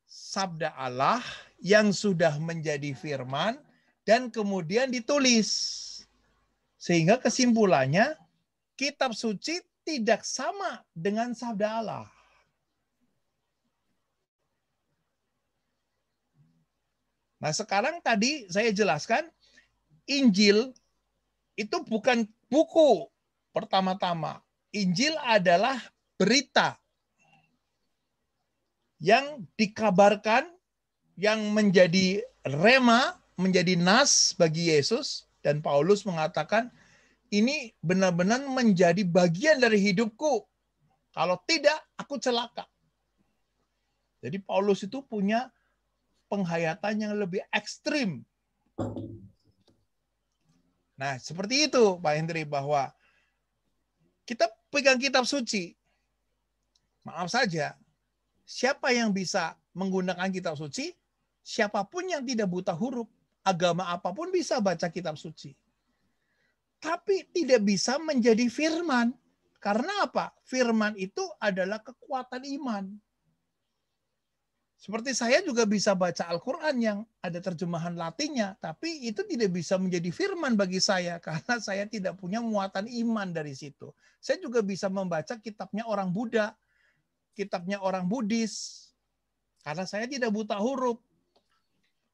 S1: sabda Allah yang sudah menjadi firman dan kemudian ditulis. Sehingga kesimpulannya kitab suci tidak sama dengan sabda Allah. Nah, sekarang tadi saya jelaskan Injil itu bukan buku pertama-tama. Injil adalah berita yang dikabarkan yang menjadi rema, menjadi nas bagi Yesus dan Paulus mengatakan ini benar-benar menjadi bagian dari hidupku. Kalau tidak aku celaka. Jadi Paulus itu punya penghayatan yang lebih ekstrim. Nah, seperti itu Pak Hendri bahwa kita pegang kitab suci. Maaf saja, Siapa yang bisa menggunakan kitab suci? Siapapun yang tidak buta huruf, agama apapun bisa baca kitab suci. Tapi tidak bisa menjadi firman. Karena apa? Firman itu adalah kekuatan iman. Seperti saya juga bisa baca Al-Quran yang ada terjemahan latinnya, tapi itu tidak bisa menjadi firman bagi saya karena saya tidak punya muatan iman dari situ. Saya juga bisa membaca kitabnya orang Buddha kitabnya orang Buddhis. Karena saya tidak buta huruf.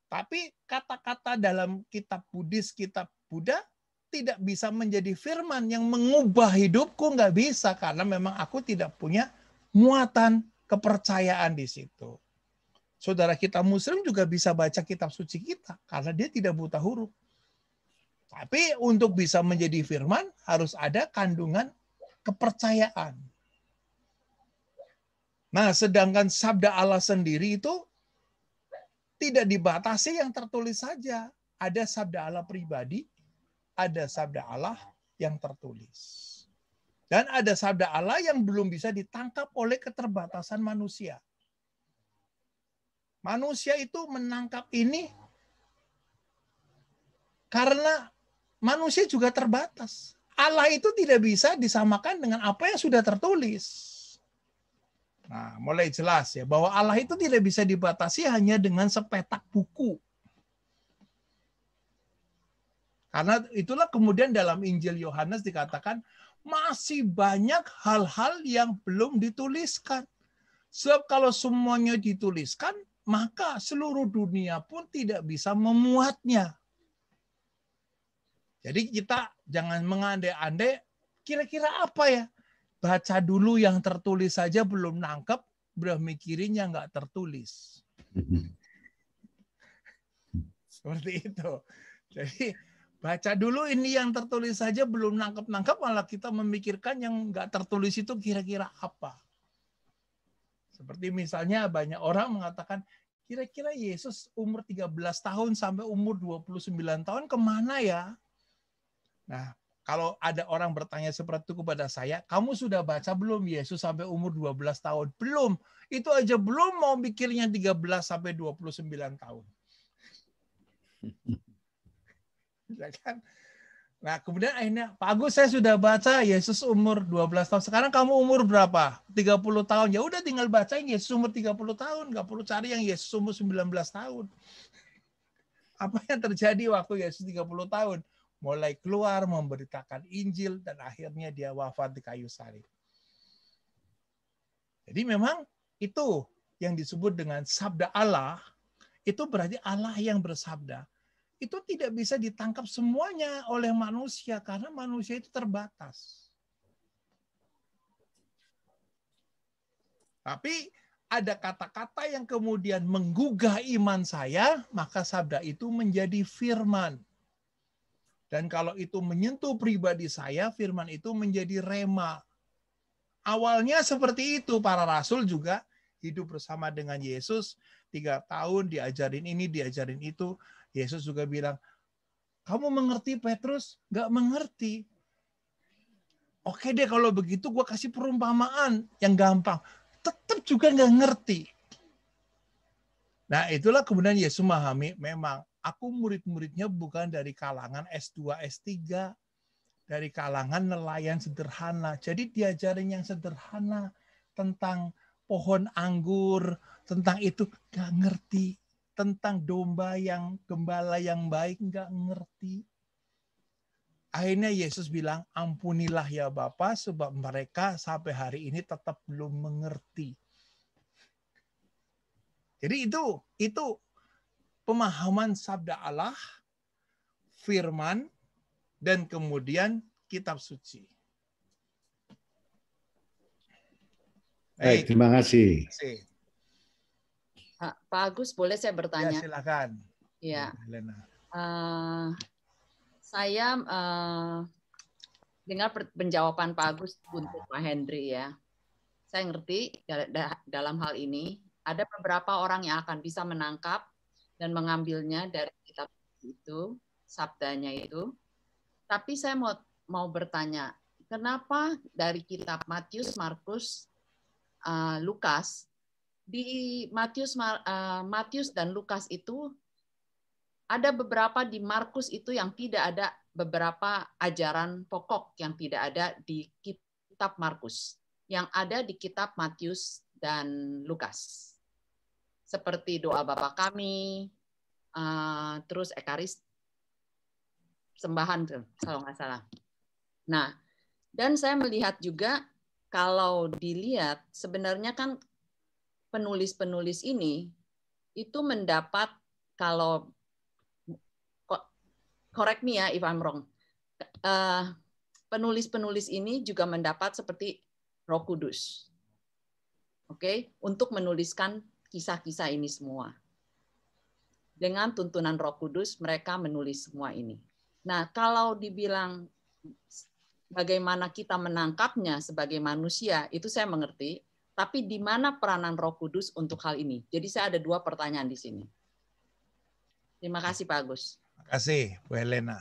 S1: Tapi kata-kata dalam kitab Buddhis, kitab Buddha tidak bisa menjadi firman yang mengubah hidupku nggak bisa karena memang aku tidak punya muatan kepercayaan di situ. Saudara kita muslim juga bisa baca kitab suci kita karena dia tidak buta huruf. Tapi untuk bisa menjadi firman harus ada kandungan kepercayaan. Nah, sedangkan sabda Allah sendiri itu tidak dibatasi yang tertulis saja. Ada sabda Allah pribadi, ada sabda Allah yang tertulis. Dan ada sabda Allah yang belum bisa ditangkap oleh keterbatasan manusia. Manusia itu menangkap ini karena manusia juga terbatas. Allah itu tidak bisa disamakan dengan apa yang sudah tertulis. Nah, mulai jelas ya bahwa Allah itu tidak bisa dibatasi hanya dengan sepetak buku. Karena itulah kemudian dalam Injil Yohanes dikatakan masih banyak hal-hal yang belum dituliskan. Sebab kalau semuanya dituliskan, maka seluruh dunia pun tidak bisa memuatnya. Jadi kita jangan mengandai-andai kira-kira apa ya baca dulu yang tertulis saja belum nangkep, udah mikirin yang nggak tertulis. Seperti itu. Jadi baca dulu ini yang tertulis saja belum nangkep-nangkep malah kita memikirkan yang nggak tertulis itu kira-kira apa. Seperti misalnya banyak orang mengatakan kira-kira Yesus umur 13 tahun sampai umur 29 tahun kemana ya? Nah, kalau ada orang bertanya seperti itu kepada saya, kamu sudah baca belum Yesus sampai umur 12 tahun? Belum. Itu aja belum mau mikirnya 13 sampai 29 tahun.
S2: Ya
S1: kan? Nah, kemudian akhirnya, Pak Agus saya sudah baca Yesus umur 12 tahun. Sekarang kamu umur berapa? 30 tahun. Ya udah tinggal baca Yesus umur 30 tahun. Gak perlu cari yang Yesus umur 19 tahun. Apa yang terjadi waktu Yesus 30 tahun? mulai keluar memberitakan Injil dan akhirnya dia wafat di kayu salib. Jadi memang itu yang disebut dengan sabda Allah itu berarti Allah yang bersabda. Itu tidak bisa ditangkap semuanya oleh manusia karena manusia itu terbatas. Tapi ada kata-kata yang kemudian menggugah iman saya, maka sabda itu menjadi firman. Dan kalau itu menyentuh pribadi saya, firman itu menjadi rema. Awalnya seperti itu, para rasul juga hidup bersama dengan Yesus. Tiga tahun diajarin ini, diajarin itu. Yesus juga bilang, kamu mengerti Petrus? Gak mengerti. Oke deh kalau begitu gue kasih perumpamaan yang gampang. Tetap juga gak ngerti. Nah itulah kemudian Yesus memahami memang Aku murid-muridnya bukan dari kalangan S2, S3, dari kalangan nelayan sederhana. Jadi diajarin yang sederhana tentang pohon anggur, tentang itu gak ngerti. Tentang domba yang gembala yang baik gak ngerti. Akhirnya Yesus bilang, ampunilah ya Bapak sebab mereka sampai hari ini tetap belum mengerti. Jadi itu itu pemahaman sabda Allah, firman, dan kemudian kitab suci. Baik, Baik terima kasih. Pak, Pak Agus, boleh
S5: saya bertanya? Ya, silakan. Ya. Helena. Uh, saya uh, dengar penjawaban Pak Agus untuk Pak Hendri ya. Saya ngerti dalam hal ini ada beberapa orang yang akan bisa menangkap dan mengambilnya dari kitab itu, sabdanya itu. Tapi saya mau mau bertanya, kenapa dari kitab Matius, Markus, uh, Lukas di Matius uh, Matius dan Lukas itu ada beberapa di Markus itu yang tidak ada beberapa ajaran pokok yang tidak ada di kitab Markus, yang ada di kitab Matius dan Lukas seperti doa Bapak kami, uh, terus Ekaris sembahan kalau nggak salah. Nah, dan saya melihat juga kalau dilihat sebenarnya kan penulis-penulis ini itu mendapat kalau correct me ya if I'm wrong. penulis eh, penulis-penulis ini juga mendapat seperti Roh Kudus. Oke, okay? untuk menuliskan kisah-kisah ini semua. Dengan tuntunan Roh Kudus, mereka menulis semua ini. Nah, kalau dibilang bagaimana kita menangkapnya sebagai manusia, itu saya mengerti. Tapi di mana peranan Roh Kudus untuk hal ini? Jadi saya ada dua pertanyaan di sini.
S1: Terima kasih Pak Agus. Terima kasih Bu Helena.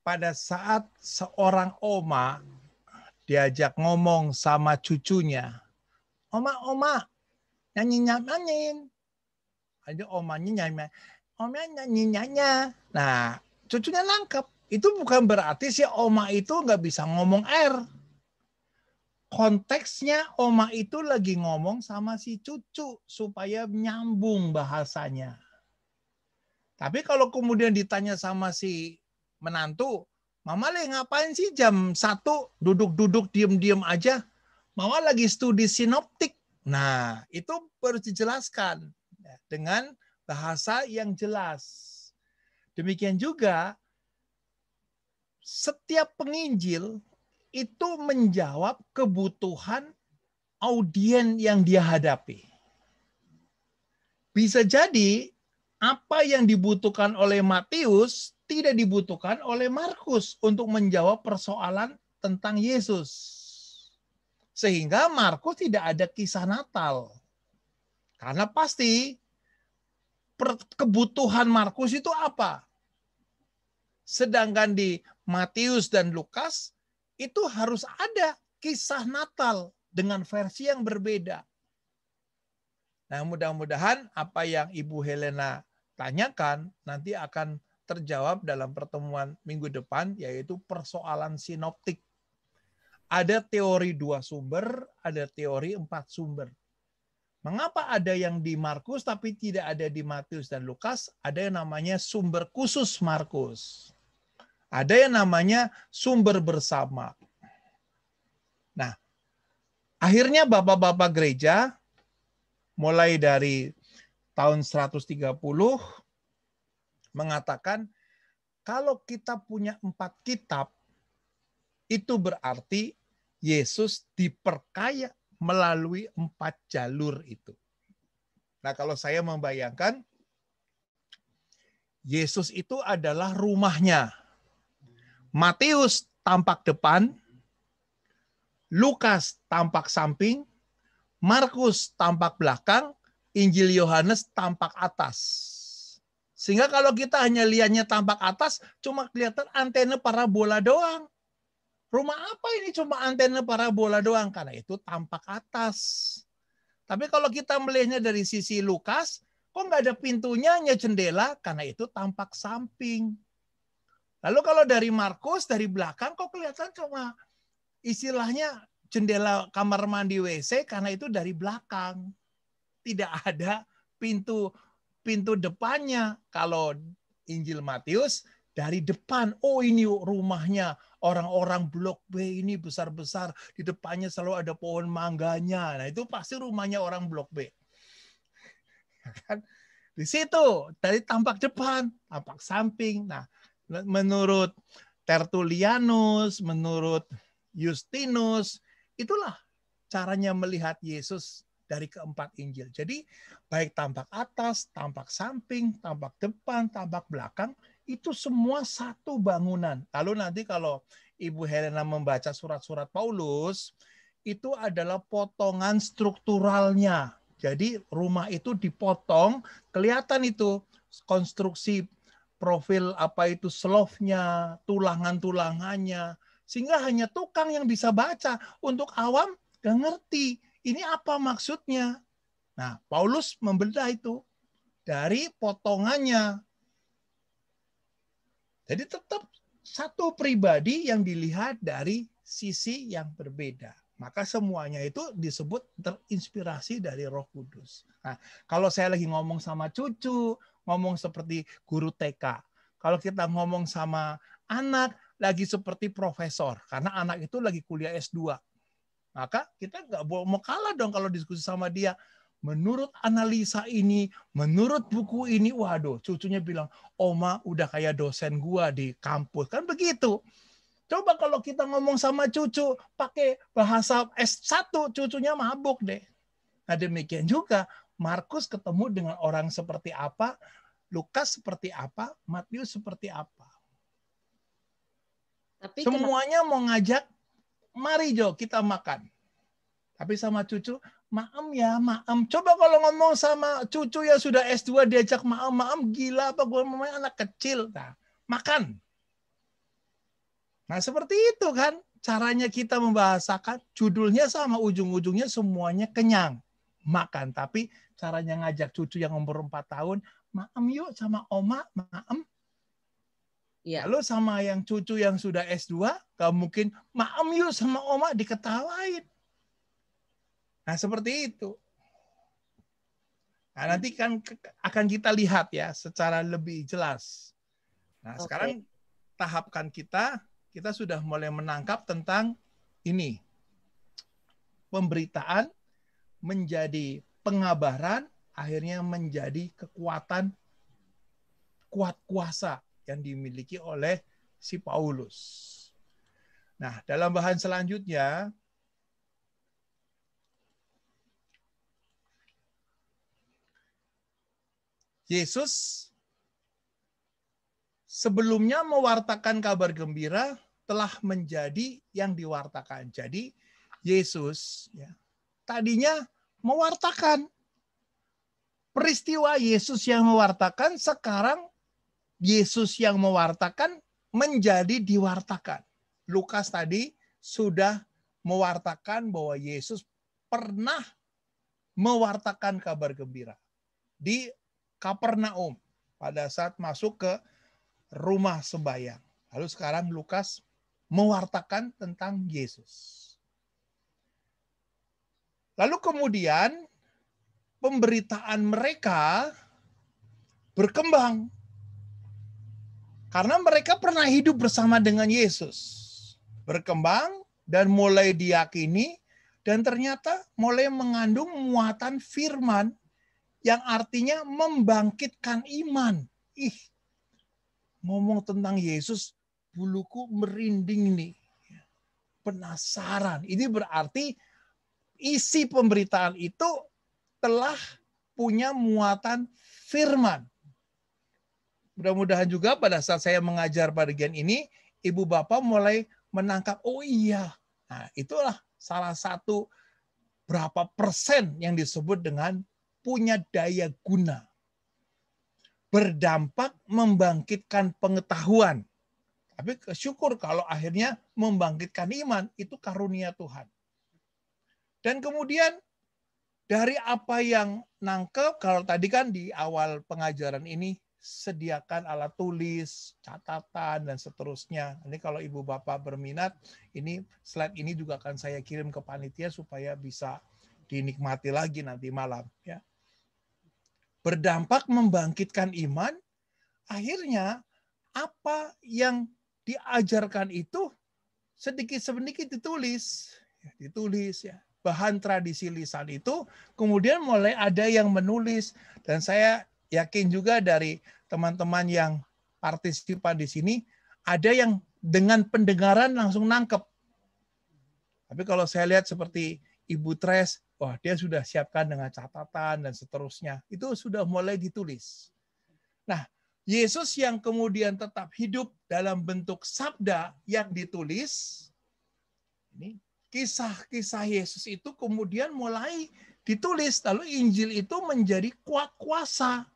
S1: Pada saat seorang oma diajak ngomong sama cucunya, Oma, Oma, nyanyi nyanyi ada omanya nyanyi omanya nyanyi nyanyi nah cucunya nangkep itu bukan berarti si oma itu nggak bisa ngomong R konteksnya oma itu lagi ngomong sama si cucu supaya nyambung bahasanya tapi kalau kemudian ditanya sama si menantu Mama le ngapain sih jam satu duduk-duduk diem-diem aja? Mama lagi studi sinoptik. Nah, itu perlu dijelaskan ya, dengan bahasa yang jelas. Demikian juga setiap penginjil itu menjawab kebutuhan audien yang dia hadapi. Bisa jadi apa yang dibutuhkan oleh Matius tidak dibutuhkan oleh Markus untuk menjawab persoalan tentang Yesus. Sehingga Markus tidak ada kisah Natal. Karena pasti kebutuhan Markus itu apa? Sedangkan di Matius dan Lukas itu harus ada kisah Natal dengan versi yang berbeda. Nah, mudah-mudahan apa yang Ibu Helena tanyakan nanti akan terjawab dalam pertemuan minggu depan yaitu persoalan sinoptik. Ada teori dua sumber, ada teori empat sumber. Mengapa ada yang di Markus tapi tidak ada di Matius dan Lukas? Ada yang namanya sumber khusus Markus. Ada yang namanya sumber bersama. Nah, akhirnya bapak-bapak gereja mulai dari tahun 130 mengatakan kalau kita punya empat kitab itu berarti Yesus diperkaya melalui empat jalur itu. Nah, kalau saya membayangkan, Yesus itu adalah rumahnya. Matius tampak depan, Lukas tampak samping, Markus tampak belakang, Injil Yohanes tampak atas. Sehingga kalau kita hanya lihatnya tampak atas, cuma kelihatan antena parabola doang. Rumah apa ini cuma antena parabola doang karena itu tampak atas. Tapi kalau kita melihatnya dari sisi Lukas, kok nggak ada pintunya hanya jendela karena itu tampak samping. Lalu kalau dari Markus dari belakang kok kelihatan cuma istilahnya jendela kamar mandi WC karena itu dari belakang. Tidak ada pintu pintu depannya. Kalau Injil Matius dari depan, oh ini rumahnya orang-orang blok B ini besar-besar, di depannya selalu ada pohon mangganya. Nah, itu pasti rumahnya orang blok B. Ya kan? Di situ, dari tampak depan, tampak samping. Nah, menurut Tertulianus, menurut Justinus, itulah caranya melihat Yesus dari keempat Injil. Jadi baik tampak atas, tampak samping, tampak depan, tampak belakang itu semua satu bangunan. Lalu nanti kalau Ibu Helena membaca surat-surat Paulus, itu adalah potongan strukturalnya. Jadi rumah itu dipotong, kelihatan itu konstruksi profil apa itu selofnya, tulangan-tulangannya, sehingga hanya tukang yang bisa baca. Untuk awam gak ngerti ini apa maksudnya. Nah, Paulus membedah itu dari potongannya jadi tetap satu pribadi yang dilihat dari sisi yang berbeda. Maka semuanya itu disebut terinspirasi dari Roh Kudus. Nah, kalau saya lagi ngomong sama cucu, ngomong seperti guru TK. Kalau kita ngomong sama anak, lagi seperti profesor. Karena anak itu lagi kuliah S2. Maka kita nggak mau kalah dong kalau diskusi sama dia menurut analisa ini, menurut buku ini, waduh, cucunya bilang, Oma udah kayak dosen gua di kampus. Kan begitu. Coba kalau kita ngomong sama cucu, pakai bahasa S1, cucunya mabuk deh. Nah demikian juga, Markus ketemu dengan orang seperti apa, Lukas seperti apa, Matius seperti apa. Tapi Semuanya kenapa... mau ngajak, mari Jo kita makan. Tapi sama cucu, Maam ya, maam. Coba kalau ngomong sama cucu yang sudah S2 diajak maam, maam gila apa gue memang anak kecil. Nah, makan. Nah, seperti itu kan caranya kita membahasakan judulnya sama ujung-ujungnya semuanya kenyang. Makan, tapi caranya ngajak cucu yang umur 4 tahun, maam yuk sama oma, maam. Ya. Lalu sama yang cucu yang sudah S2, gak mungkin maam yuk sama oma diketawain. Nah, seperti itu. Nah, nanti kan akan kita lihat ya secara lebih jelas. Nah, okay. sekarang tahapkan kita, kita sudah mulai menangkap tentang ini. Pemberitaan menjadi pengabaran, akhirnya menjadi kekuatan kuat kuasa yang dimiliki oleh si Paulus. Nah, dalam bahan selanjutnya Yesus sebelumnya mewartakan kabar gembira telah menjadi yang diwartakan. Jadi Yesus ya, tadinya mewartakan peristiwa Yesus yang mewartakan sekarang Yesus yang mewartakan menjadi diwartakan. Lukas tadi sudah mewartakan bahwa Yesus pernah mewartakan kabar gembira di Kapernaum pada saat masuk ke rumah sembahyang. Lalu sekarang Lukas mewartakan tentang Yesus. Lalu kemudian pemberitaan mereka berkembang. Karena mereka pernah hidup bersama dengan Yesus. Berkembang dan mulai diyakini dan ternyata mulai mengandung muatan firman yang artinya membangkitkan iman. Ih, ngomong tentang Yesus, buluku merinding nih. Penasaran. Ini berarti isi pemberitaan itu telah punya muatan firman. Mudah-mudahan juga pada saat saya mengajar bagian ini, ibu bapak mulai menangkap, oh iya, nah, itulah salah satu berapa persen yang disebut dengan punya daya guna. Berdampak membangkitkan pengetahuan. Tapi syukur kalau akhirnya membangkitkan iman, itu karunia Tuhan. Dan kemudian dari apa yang nangkep, kalau tadi kan di awal pengajaran ini, sediakan alat tulis, catatan, dan seterusnya. Ini kalau Ibu Bapak berminat, ini slide ini juga akan saya kirim ke panitia supaya bisa dinikmati lagi nanti malam. ya berdampak membangkitkan iman, akhirnya apa yang diajarkan itu sedikit-sedikit ditulis, ya, ditulis ya. Bahan tradisi lisan itu kemudian mulai ada yang menulis dan saya yakin juga dari teman-teman yang partisipan di sini ada yang dengan pendengaran langsung nangkep. Tapi kalau saya lihat seperti Ibu Tres, wah dia sudah siapkan dengan catatan dan seterusnya. Itu sudah mulai ditulis. Nah, Yesus yang kemudian tetap hidup dalam bentuk sabda yang ditulis, ini kisah-kisah Yesus itu kemudian mulai ditulis. Lalu Injil itu menjadi kuat kuasa.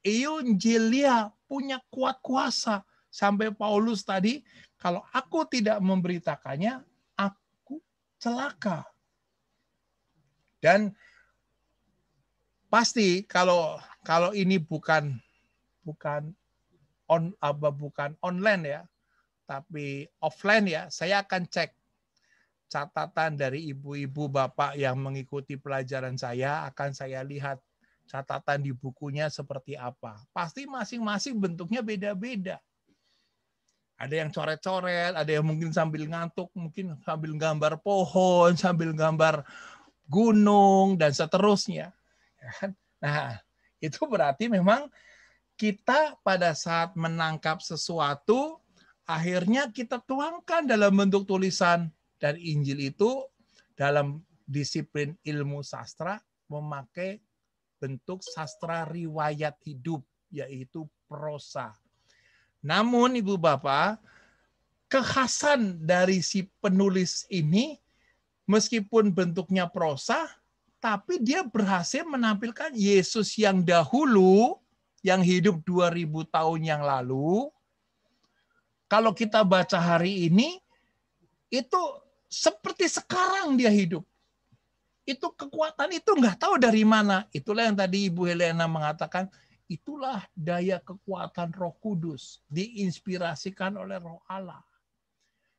S1: Eunjelia punya kuat kuasa. Sampai Paulus tadi, kalau aku tidak memberitakannya, aku celaka dan pasti kalau kalau ini bukan bukan on apa bukan online ya, tapi offline ya, saya akan cek catatan dari ibu-ibu bapak yang mengikuti pelajaran saya akan saya lihat catatan di bukunya seperti apa. Pasti masing-masing bentuknya beda-beda. Ada yang coret-coret, ada yang mungkin sambil ngantuk, mungkin sambil gambar pohon, sambil gambar gunung dan seterusnya. Ya kan? Nah, itu berarti memang kita pada saat menangkap sesuatu akhirnya kita tuangkan dalam bentuk tulisan dan Injil itu dalam disiplin ilmu sastra memakai bentuk sastra riwayat hidup yaitu prosa. Namun Ibu Bapak, kekhasan dari si penulis ini meskipun bentuknya prosa, tapi dia berhasil menampilkan Yesus yang dahulu, yang hidup 2000 tahun yang lalu. Kalau kita baca hari ini, itu seperti sekarang dia hidup. Itu kekuatan itu nggak tahu dari mana. Itulah yang tadi Ibu Helena mengatakan, itulah daya kekuatan roh kudus. Diinspirasikan oleh roh Allah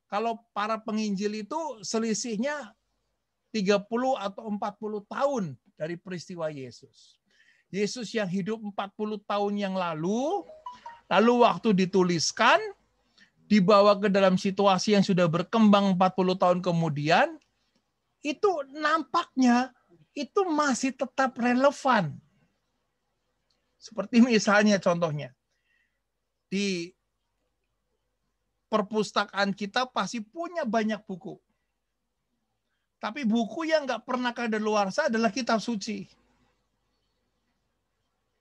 S1: kalau para penginjil itu selisihnya 30 atau 40 tahun dari peristiwa Yesus. Yesus yang hidup 40 tahun yang lalu, lalu waktu dituliskan, dibawa ke dalam situasi yang sudah berkembang 40 tahun kemudian, itu nampaknya itu masih tetap relevan. Seperti misalnya contohnya, di perpustakaan kita pasti punya banyak buku. Tapi buku yang nggak pernah luar sah adalah kitab suci.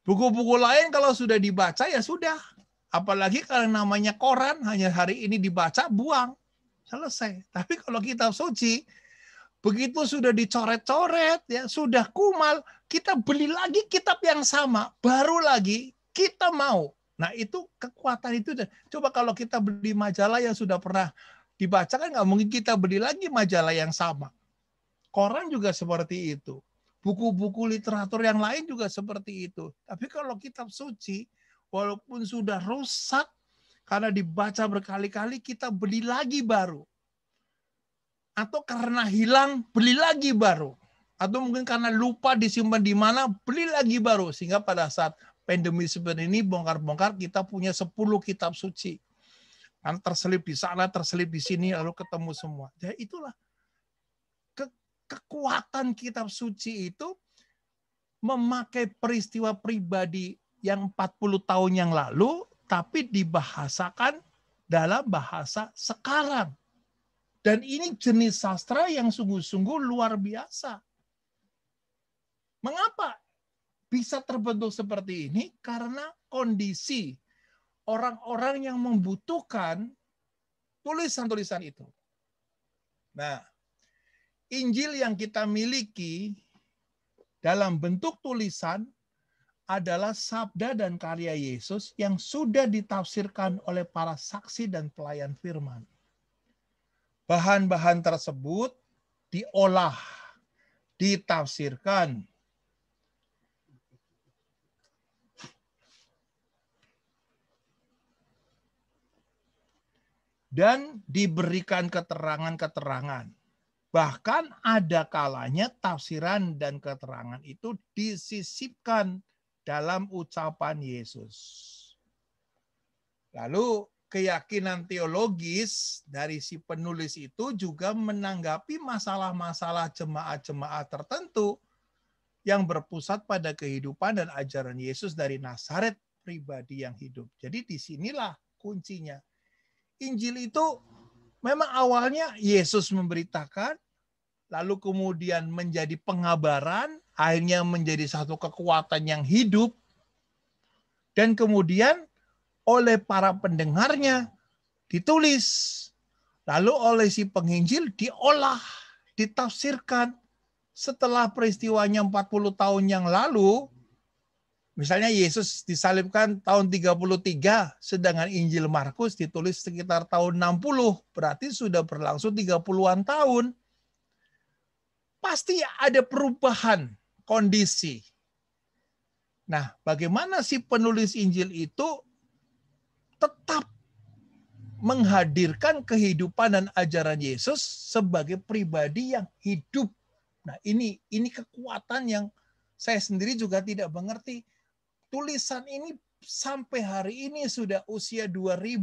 S1: Buku-buku lain kalau sudah dibaca ya sudah. Apalagi kalau namanya koran hanya hari ini dibaca buang. Selesai. Tapi kalau kitab suci begitu sudah dicoret-coret ya sudah kumal kita beli lagi kitab yang sama baru lagi kita mau nah itu kekuatan itu coba kalau kita beli majalah yang sudah pernah dibaca kan nggak mungkin kita beli lagi majalah yang sama koran juga seperti itu. Buku-buku literatur yang lain juga seperti itu. Tapi kalau kitab suci, walaupun sudah rusak, karena dibaca berkali-kali, kita beli lagi baru. Atau karena hilang, beli lagi baru. Atau mungkin karena lupa disimpan di mana, beli lagi baru. Sehingga pada saat pandemi seperti ini, bongkar-bongkar, kita punya 10 kitab suci. Kan terselip di sana, terselip di sini, lalu ketemu semua. Jadi ya, itulah kekuatan kitab suci itu memakai peristiwa pribadi yang 40 tahun yang lalu tapi dibahasakan dalam bahasa sekarang. Dan ini jenis sastra yang sungguh-sungguh luar biasa. Mengapa bisa terbentuk seperti ini? Karena kondisi orang-orang yang membutuhkan tulisan-tulisan itu. Nah, Injil yang kita miliki dalam bentuk tulisan adalah sabda dan karya Yesus yang sudah ditafsirkan oleh para saksi dan pelayan firman. Bahan-bahan tersebut diolah, ditafsirkan. Dan diberikan keterangan-keterangan. Bahkan ada kalanya tafsiran dan keterangan itu disisipkan dalam ucapan Yesus. Lalu keyakinan teologis dari si penulis itu juga menanggapi masalah-masalah jemaat-jemaat tertentu yang berpusat pada kehidupan dan ajaran Yesus dari Nazaret pribadi yang hidup. Jadi disinilah kuncinya. Injil itu memang awalnya Yesus memberitakan, lalu kemudian menjadi pengabaran, akhirnya menjadi satu kekuatan yang hidup, dan kemudian oleh para pendengarnya ditulis, lalu oleh si penginjil diolah, ditafsirkan. Setelah peristiwanya 40 tahun yang lalu, Misalnya Yesus disalibkan tahun 33, sedangkan Injil Markus ditulis sekitar tahun 60, berarti sudah berlangsung 30-an tahun. Pasti ada perubahan kondisi. Nah, bagaimana si penulis Injil itu tetap menghadirkan kehidupan dan ajaran Yesus sebagai pribadi yang hidup. Nah, ini ini kekuatan yang saya sendiri juga tidak mengerti tulisan ini sampai hari ini sudah usia 2000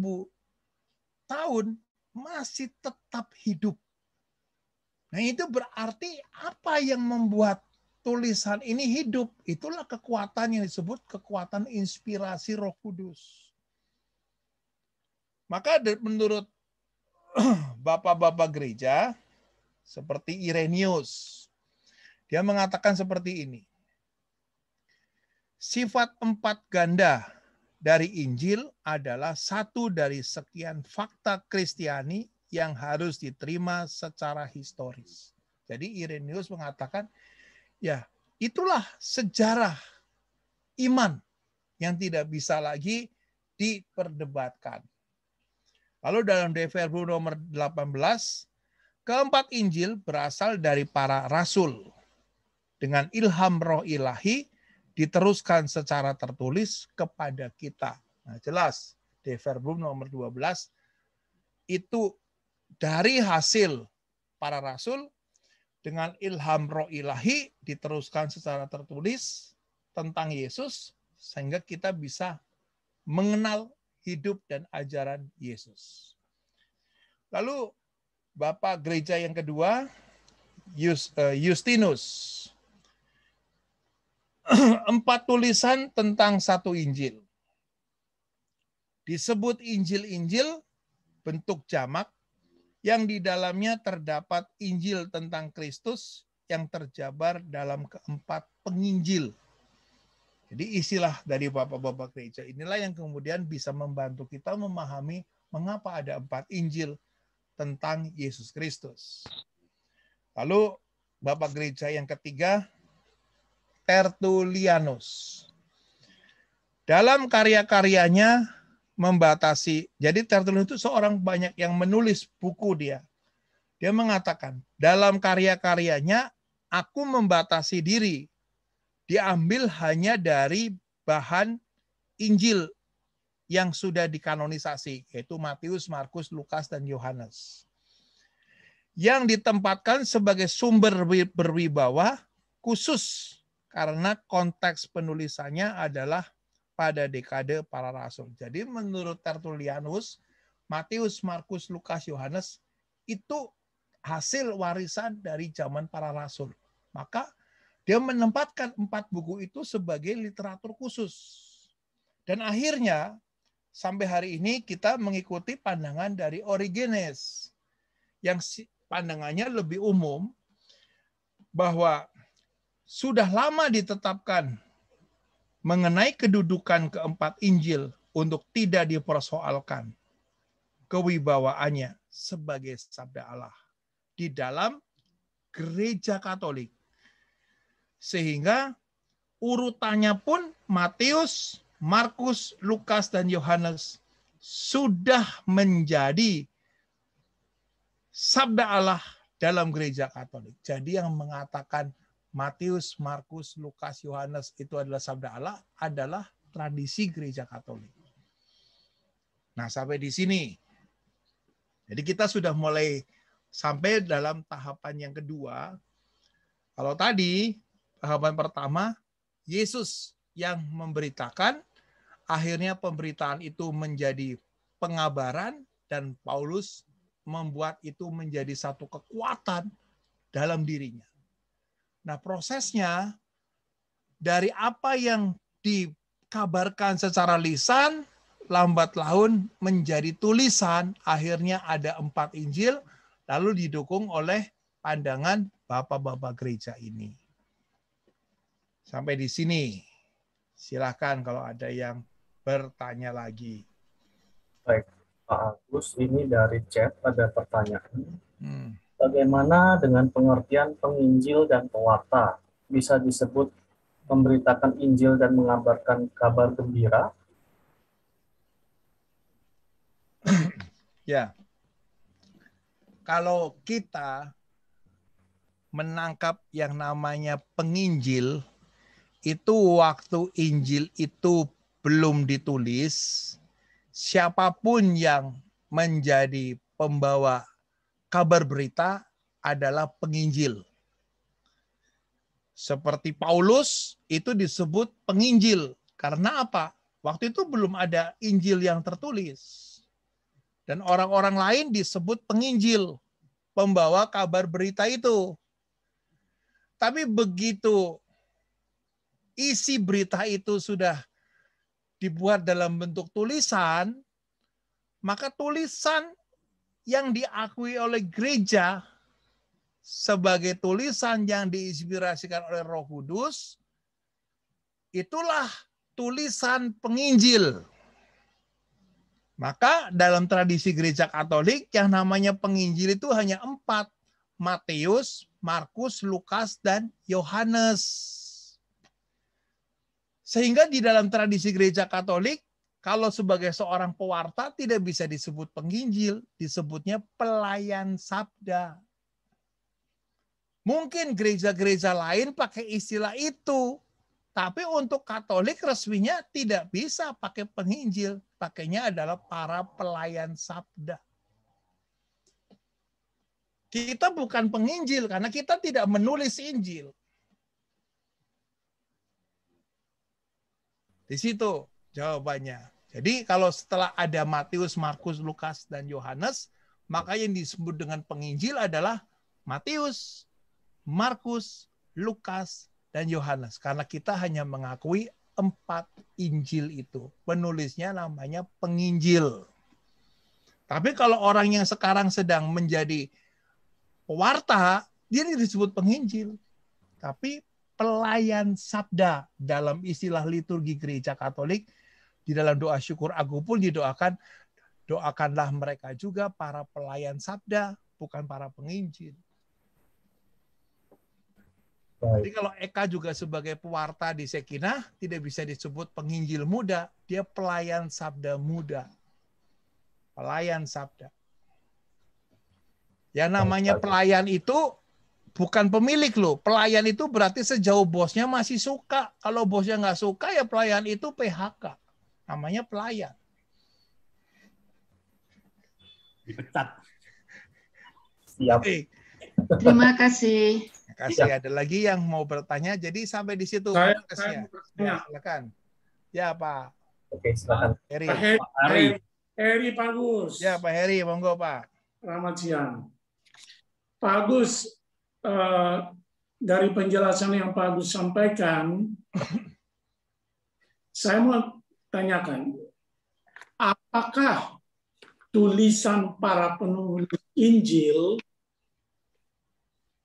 S1: tahun masih tetap hidup. Nah, itu berarti apa yang membuat tulisan ini hidup? Itulah kekuatan yang disebut kekuatan inspirasi Roh Kudus. Maka menurut bapak-bapak gereja seperti Irenius, dia mengatakan seperti ini. Sifat empat ganda dari Injil adalah satu dari sekian fakta Kristiani yang harus diterima secara historis. Jadi Irenius mengatakan, ya itulah sejarah iman yang tidak bisa lagi diperdebatkan. Lalu dalam Deferbu nomor 18, keempat Injil berasal dari para rasul dengan ilham roh ilahi diteruskan secara tertulis kepada kita. Nah, jelas di Verbum nomor 12 itu dari hasil para rasul dengan ilham roh ilahi diteruskan secara tertulis tentang Yesus sehingga kita bisa mengenal hidup dan ajaran Yesus. Lalu Bapak gereja yang kedua eh, Justinus empat tulisan tentang satu Injil. Disebut Injil-Injil bentuk jamak yang di dalamnya terdapat Injil tentang Kristus yang terjabar dalam keempat penginjil. Jadi istilah dari bapak-bapak gereja inilah yang kemudian bisa membantu kita memahami mengapa ada empat Injil tentang Yesus Kristus. Lalu bapak gereja yang ketiga Tertullianus. Dalam karya-karyanya membatasi. Jadi Tertullianus itu seorang banyak yang menulis buku dia. Dia mengatakan, dalam karya-karyanya aku membatasi diri. Diambil hanya dari bahan Injil yang sudah dikanonisasi, yaitu Matius, Markus, Lukas, dan Yohanes. Yang ditempatkan sebagai sumber berwibawa khusus karena konteks penulisannya adalah pada dekade para rasul. Jadi menurut Tertullianus, Matius, Markus, Lukas, Yohanes itu hasil warisan dari zaman para rasul. Maka dia menempatkan empat buku itu sebagai literatur khusus. Dan akhirnya sampai hari ini kita mengikuti pandangan dari Origenes yang pandangannya lebih umum bahwa sudah lama ditetapkan mengenai kedudukan keempat Injil untuk tidak dipersoalkan kewibawaannya sebagai sabda Allah di dalam gereja Katolik. Sehingga urutannya pun Matius, Markus, Lukas dan Yohanes sudah menjadi sabda Allah dalam gereja Katolik. Jadi yang mengatakan Matius, Markus, Lukas, Yohanes itu adalah sabda Allah adalah tradisi gereja Katolik. Nah, sampai di sini. Jadi kita sudah mulai sampai dalam tahapan yang kedua. Kalau tadi tahapan pertama Yesus yang memberitakan akhirnya pemberitaan itu menjadi pengabaran dan Paulus membuat itu menjadi satu kekuatan dalam dirinya. Nah, prosesnya dari apa yang dikabarkan secara lisan lambat laun menjadi tulisan, akhirnya ada empat Injil, lalu didukung oleh pandangan bapak-bapak gereja ini. Sampai di sini, silahkan kalau ada yang bertanya lagi.
S3: Baik, Pak Agus, ini dari chat ada pertanyaan. Hmm. Bagaimana dengan pengertian penginjil dan pewarta? Bisa disebut memberitakan Injil dan mengabarkan kabar
S1: gembira? ya. Kalau kita menangkap yang namanya penginjil itu waktu Injil itu belum ditulis siapapun yang menjadi pembawa kabar berita adalah penginjil. Seperti Paulus itu disebut penginjil. Karena apa? Waktu itu belum ada Injil yang tertulis. Dan orang-orang lain disebut penginjil, pembawa kabar berita itu. Tapi begitu isi berita itu sudah dibuat dalam bentuk tulisan, maka tulisan yang diakui oleh gereja sebagai tulisan yang diinspirasikan oleh Roh Kudus, itulah tulisan penginjil. Maka dalam tradisi gereja Katolik yang namanya penginjil itu hanya empat. Matius, Markus, Lukas, dan Yohanes. Sehingga di dalam tradisi gereja Katolik kalau sebagai seorang pewarta tidak bisa disebut penginjil, disebutnya pelayan sabda. Mungkin gereja-gereja lain pakai istilah itu, tapi untuk Katolik resminya tidak bisa pakai penginjil, pakainya adalah para pelayan sabda. Kita bukan penginjil karena kita tidak menulis Injil. Di situ jawabannya. Jadi kalau setelah ada Matius, Markus, Lukas, dan Yohanes, maka yang disebut dengan penginjil adalah Matius, Markus, Lukas, dan Yohanes. Karena kita hanya mengakui empat Injil itu. Penulisnya namanya penginjil. Tapi kalau orang yang sekarang sedang menjadi pewarta, dia disebut penginjil. Tapi pelayan sabda dalam istilah liturgi gereja Katolik di dalam doa syukur aku pun didoakan, doakanlah mereka juga para pelayan sabda, bukan para penginjil. Jadi kalau Eka juga sebagai pewarta di Sekinah tidak bisa disebut penginjil muda, dia pelayan sabda muda. Pelayan sabda. Ya namanya pelayan itu bukan pemilik loh. Pelayan itu berarti sejauh bosnya masih suka. Kalau bosnya nggak suka ya pelayan itu PHK namanya pelayan. Dipecat. Siap. Okay. Terima kasih. Terima kasih. Ada lagi yang mau bertanya. Jadi sampai di situ. Saya, saya ya, silakan. Ya Pak. Oke silakan. Heri. Pak Heri. Pak Heri.
S2: Heri Pagus. Ya Pak Heri, monggo Pak. Selamat siang. Pak Agus, eh, dari penjelasan yang Pak Agus sampaikan, saya mau tanyakan, apakah tulisan para penulis Injil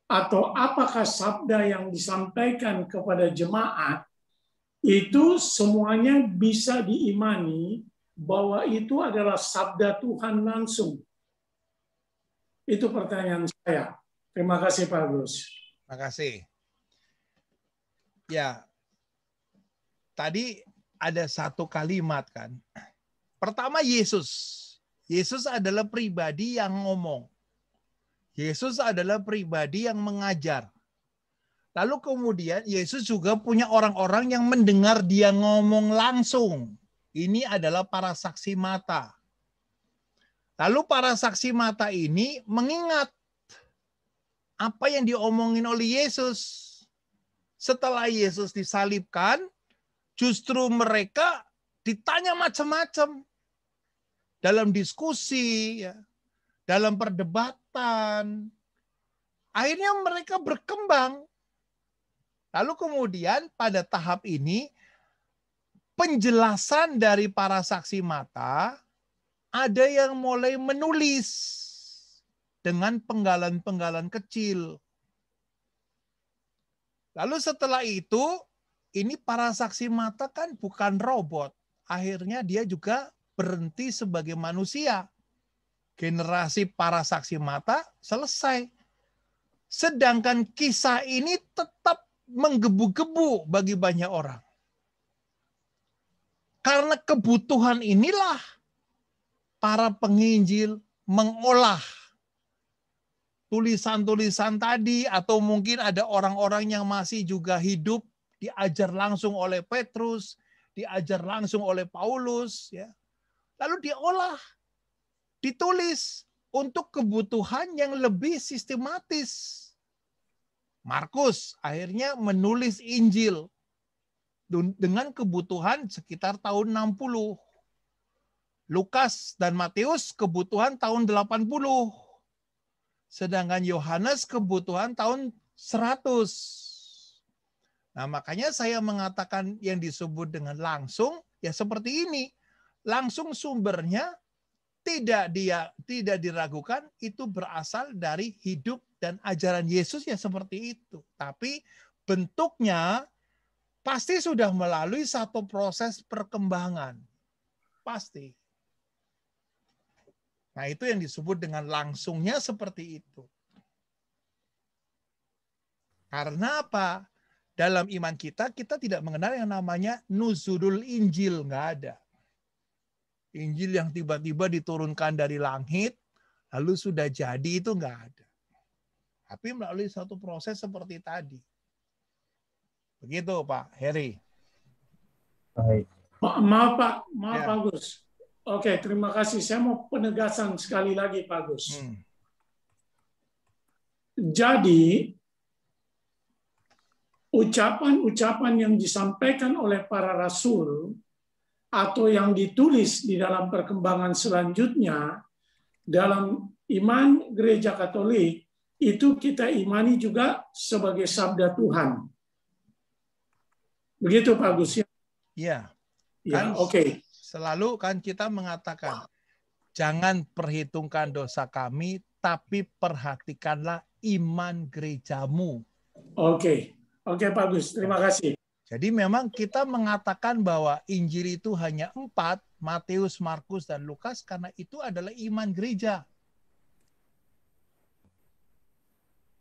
S2: atau apakah sabda yang disampaikan kepada jemaat itu semuanya bisa diimani bahwa itu adalah sabda Tuhan langsung. Itu pertanyaan saya. Terima kasih Pak Agus. Terima kasih. Ya, tadi ada satu
S1: kalimat kan. Pertama Yesus. Yesus adalah pribadi yang ngomong. Yesus adalah pribadi yang mengajar. Lalu kemudian Yesus juga punya orang-orang yang mendengar dia ngomong langsung. Ini adalah para saksi mata. Lalu para saksi mata ini mengingat apa yang diomongin oleh Yesus. Setelah Yesus disalibkan, justru mereka ditanya macam-macam dalam diskusi, ya, dalam perdebatan. Akhirnya mereka berkembang. Lalu kemudian pada tahap ini penjelasan dari para saksi mata ada yang mulai menulis dengan penggalan-penggalan kecil. Lalu setelah itu ini para saksi mata kan bukan robot. Akhirnya dia juga berhenti sebagai manusia. Generasi para saksi mata selesai. Sedangkan kisah ini tetap menggebu-gebu bagi banyak orang. Karena kebutuhan inilah para penginjil mengolah tulisan-tulisan tadi atau mungkin ada orang-orang yang masih juga hidup diajar langsung oleh Petrus, diajar langsung oleh Paulus, ya. Lalu diolah, ditulis untuk kebutuhan yang lebih sistematis. Markus akhirnya menulis Injil dengan kebutuhan sekitar tahun 60. Lukas dan Matius kebutuhan tahun 80. Sedangkan Yohanes kebutuhan tahun 100. Nah, makanya saya mengatakan yang disebut dengan langsung ya seperti ini. Langsung sumbernya tidak dia tidak diragukan itu berasal dari hidup dan ajaran Yesus ya seperti itu. Tapi bentuknya pasti sudah melalui satu proses perkembangan. Pasti. Nah, itu yang disebut dengan langsungnya seperti itu. Karena apa? dalam iman kita, kita tidak mengenal yang namanya nuzulul Injil. Nggak ada. Injil yang tiba-tiba diturunkan dari langit, lalu sudah jadi itu nggak ada. Tapi melalui satu proses seperti tadi.
S2: Begitu Pak Heri. Baik. Ma maaf Pak, maaf ya. Pak Gus. Oke, terima kasih. Saya mau penegasan sekali lagi Pak Gus. Hmm. Jadi ucapan-ucapan yang disampaikan oleh para rasul atau yang ditulis di dalam perkembangan selanjutnya dalam iman gereja Katolik itu kita imani juga sebagai sabda Tuhan. Begitu Pak Gus ya? Iya. Ya, kan oke. Okay.
S1: Selalu kan kita mengatakan jangan perhitungkan dosa kami tapi perhatikanlah iman gerejamu. Oke. Okay.
S2: Oke Pak Gus, terima kasih.
S1: Jadi memang kita mengatakan bahwa Injil itu hanya empat, Matius, Markus, dan Lukas, karena itu adalah iman gereja.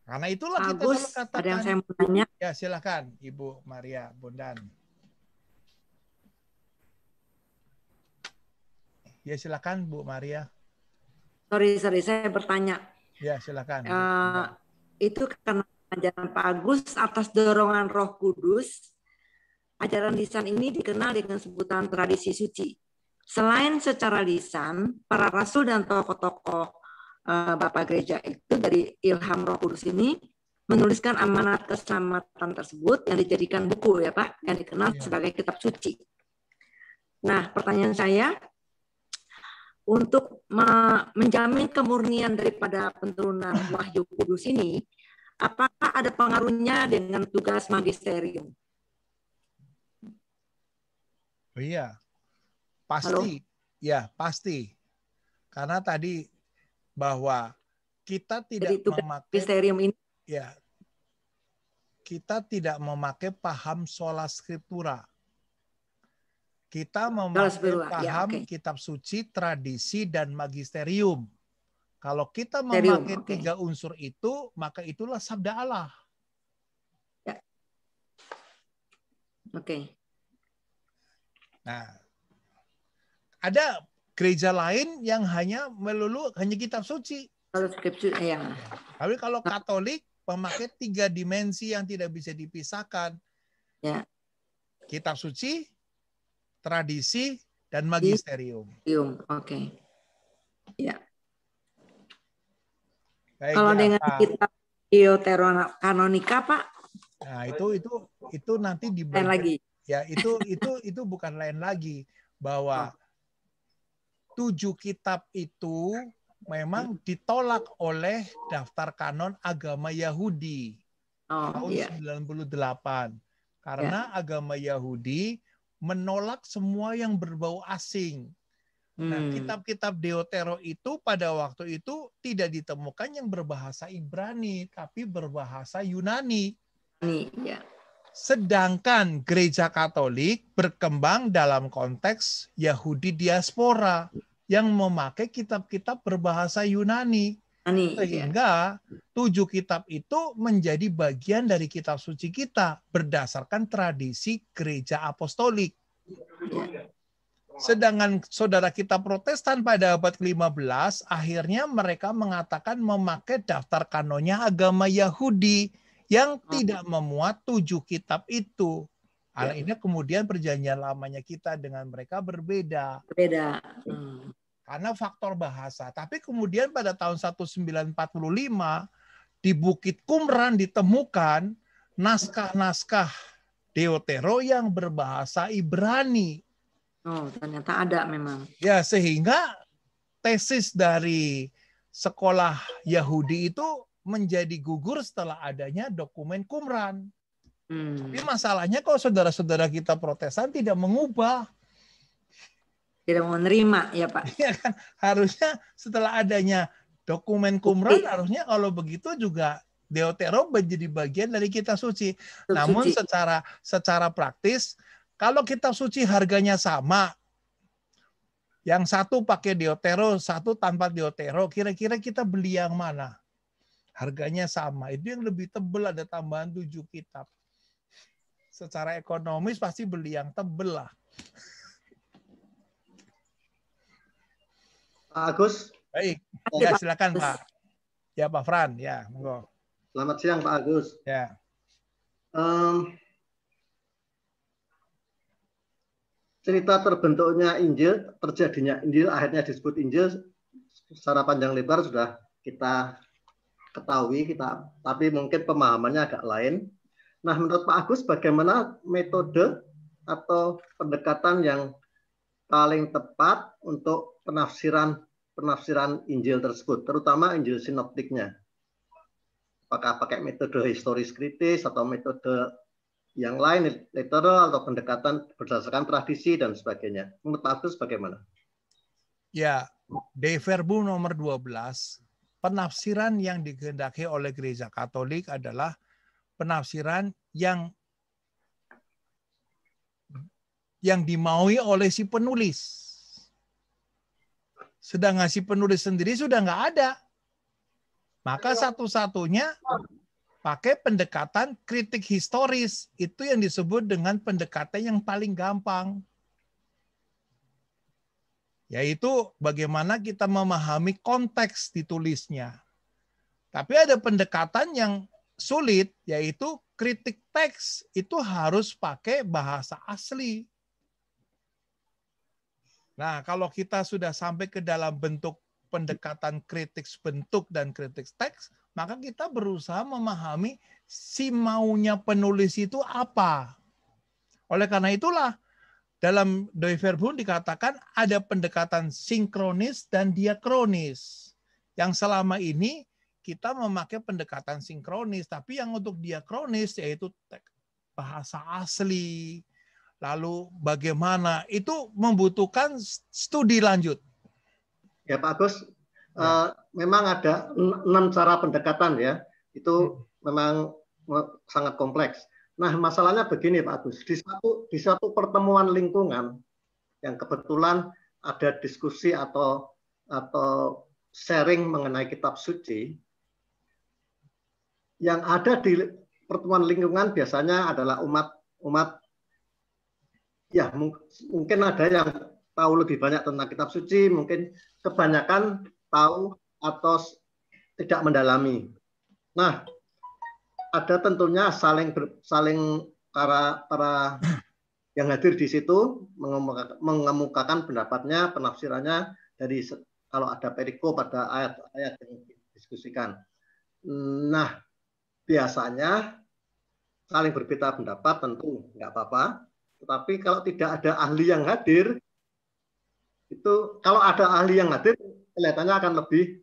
S1: Karena itulah Pak kita selalu katakan. Ada yang saya mau tanya. Ya silakan, Ibu Maria Bondan. Ya silakan, Bu Maria.
S5: Sorry, sorry, saya bertanya.
S1: Ya silakan.
S5: Uh, itu karena ajaran Pak Agus atas dorongan Roh Kudus, ajaran lisan ini dikenal dengan sebutan tradisi suci. Selain secara lisan, para rasul dan tokoh-tokoh eh, Bapak Gereja itu dari ilham Roh Kudus ini menuliskan amanat keselamatan tersebut yang dijadikan buku ya Pak, yang dikenal iya. sebagai kitab suci. Nah, pertanyaan saya untuk menjamin kemurnian daripada penurunan wahyu kudus ini, apakah ada pengaruhnya dengan tugas magisterium?
S1: Oh iya, pasti. Halo? Ya, pasti. Karena tadi bahwa kita tidak tugas memakai magisterium ini. Ya, kita tidak memakai paham sola scriptura kita memakai ya, paham ya, okay. kitab suci, tradisi, dan magisterium. Kalau kita memakai okay. tiga unsur itu, maka itulah sabda Allah. Ya. Oke. Okay. Nah, ada gereja lain yang hanya melulu hanya kitab suci. Kalau kitab ah, ya. Tapi kalau Katolik memakai tiga dimensi yang tidak bisa dipisahkan. Ya. Kitab suci, tradisi, dan magisterium. Oke. Okay. Ya. Kayak Kalau dengan kita
S5: Kanonika Pak?
S1: Nah, itu itu itu nanti di lain lagi. Ya, itu itu itu bukan lain lagi bahwa oh. tujuh kitab itu memang ditolak oleh daftar kanon agama Yahudi oh, tahun yeah. Iya. 98 ya. karena yeah. agama Yahudi menolak semua yang berbau asing Nah, hmm. kitab-kitab Deotero itu pada waktu itu tidak ditemukan yang berbahasa Ibrani, tapi berbahasa Yunani. Iya. Sedangkan gereja Katolik berkembang dalam konteks Yahudi diaspora yang memakai kitab-kitab berbahasa Yunani. Iya. Sehingga tujuh kitab itu menjadi bagian dari kitab suci kita berdasarkan tradisi gereja apostolik. Iya Sedangkan saudara kita Protestan pada abad ke-15 akhirnya mereka mengatakan memakai daftar kanonnya agama Yahudi yang ah. tidak memuat tujuh kitab itu. hal ya. ini kemudian perjanjian lamanya kita dengan mereka berbeda. Berbeda. Hmm. Karena faktor bahasa. Tapi kemudian pada tahun 1945 di Bukit Kumran ditemukan naskah-naskah Deutero yang berbahasa Ibrani. Oh, ternyata ada memang. Ya, sehingga tesis dari sekolah Yahudi itu menjadi gugur setelah adanya dokumen Qumran. Hmm. Tapi masalahnya kalau saudara-saudara kita Protestan tidak mengubah tidak mau menerima ya Pak. Ya kan? Harusnya setelah adanya dokumen Qumran harusnya kalau begitu juga Deutero menjadi bagian dari kita suci. Namun secara secara praktis kalau kitab suci harganya sama, yang satu pakai diotero, satu tanpa diotero, kira-kira kita beli yang mana? Harganya sama. Itu yang lebih tebel ada tambahan tujuh kitab. Secara ekonomis pasti beli yang tebel lah. Pak Agus. Baik. Ya, silakan Pak. Ya Pak Fran, ya monggo.
S4: Selamat siang Pak Agus. Ya.
S1: Um, cerita terbentuknya
S4: Injil, terjadinya Injil, akhirnya disebut Injil secara panjang lebar sudah kita ketahui, kita tapi mungkin pemahamannya agak lain. Nah, menurut Pak Agus, bagaimana metode atau pendekatan yang paling tepat untuk penafsiran penafsiran Injil tersebut, terutama Injil sinoptiknya? Apakah pakai metode historis kritis atau metode yang lain literal atau pendekatan berdasarkan tradisi dan sebagainya. Menurut Pak Agus bagaimana?
S1: Ya, De Verbum nomor 12, penafsiran yang dikehendaki oleh gereja Katolik adalah penafsiran yang yang dimaui oleh si penulis. Sedangkan si penulis sendiri sudah nggak ada. Maka iya. satu-satunya pakai pendekatan kritik historis itu yang disebut dengan pendekatan yang paling gampang yaitu bagaimana kita memahami konteks ditulisnya. Tapi ada pendekatan yang sulit yaitu kritik teks itu harus pakai bahasa asli. Nah, kalau kita sudah sampai ke dalam bentuk pendekatan kritik bentuk dan kritik teks, maka kita berusaha memahami si maunya penulis itu apa. Oleh karena itulah dalam Doi Verbum dikatakan ada pendekatan sinkronis dan diakronis. Yang selama ini kita memakai pendekatan sinkronis, tapi yang untuk diakronis yaitu bahasa asli, lalu bagaimana, itu membutuhkan studi lanjut. Ya Pak Agus, ya. Uh, memang
S4: ada enam cara pendekatan ya. Itu ya. memang sangat kompleks. Nah masalahnya begini Pak Agus, di satu di satu pertemuan lingkungan yang kebetulan ada diskusi atau atau sharing mengenai kitab suci yang ada di pertemuan lingkungan biasanya adalah umat umat ya mungkin ada yang tahu lebih banyak tentang kitab suci, mungkin kebanyakan tahu atau tidak mendalami. Nah, ada tentunya saling saling para para yang hadir di situ mengemukakan pendapatnya, penafsirannya dari kalau ada perikop pada ayat-ayat yang didiskusikan. Nah, biasanya saling berbeda pendapat tentu nggak apa-apa, tetapi kalau tidak ada ahli yang hadir, itu kalau ada ahli yang hadir kelihatannya akan lebih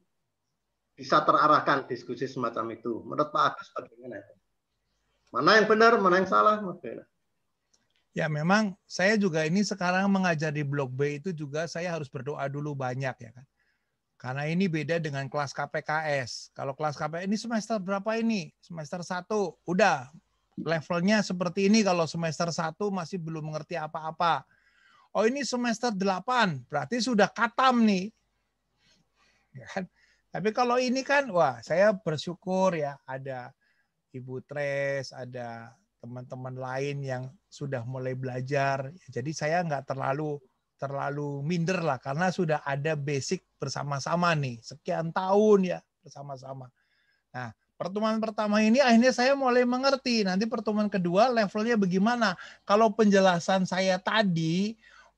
S4: bisa terarahkan diskusi semacam itu. Menurut Pak Agus bagaimana? Mana yang benar, mana yang salah? Bagaimana?
S1: Ya memang saya juga ini sekarang mengajar di Blok B itu juga saya harus berdoa dulu banyak ya kan. Karena ini beda dengan kelas KPKS. Kalau kelas KPKS ini semester berapa ini? Semester 1. Udah levelnya seperti ini kalau semester 1 masih belum mengerti apa-apa oh ini semester 8, berarti sudah katam nih. Ya kan? Tapi kalau ini kan, wah saya bersyukur ya ada Ibu Tres, ada teman-teman lain yang sudah mulai belajar. Jadi saya nggak terlalu terlalu minder lah karena sudah ada basic bersama-sama nih sekian tahun ya bersama-sama. Nah, pertemuan pertama ini akhirnya saya mulai mengerti. Nanti pertemuan kedua levelnya bagaimana? Kalau penjelasan saya tadi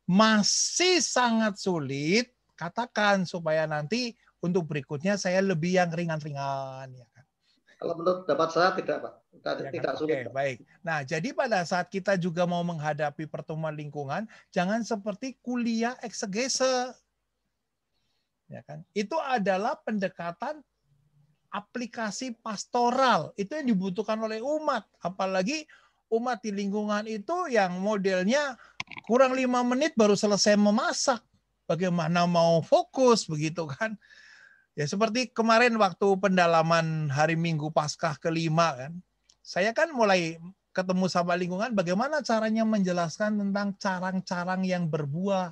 S1: masih sangat sulit, katakan supaya nanti untuk berikutnya saya lebih yang ringan-ringan ya kan.
S4: Kalau menurut dapat saya tidak, Pak. Tidak, ya kan? tidak sulit. Oke,
S1: baik. Nah, jadi pada saat kita juga mau menghadapi pertemuan lingkungan, jangan seperti kuliah eksegese. Ya kan? Itu adalah pendekatan aplikasi pastoral. Itu yang dibutuhkan oleh umat, apalagi umat di lingkungan itu yang modelnya kurang lima menit baru selesai memasak. Bagaimana mau fokus begitu kan? Ya seperti kemarin waktu pendalaman hari Minggu Paskah kelima kan, saya kan mulai ketemu sama lingkungan bagaimana caranya menjelaskan tentang carang-carang yang berbuah.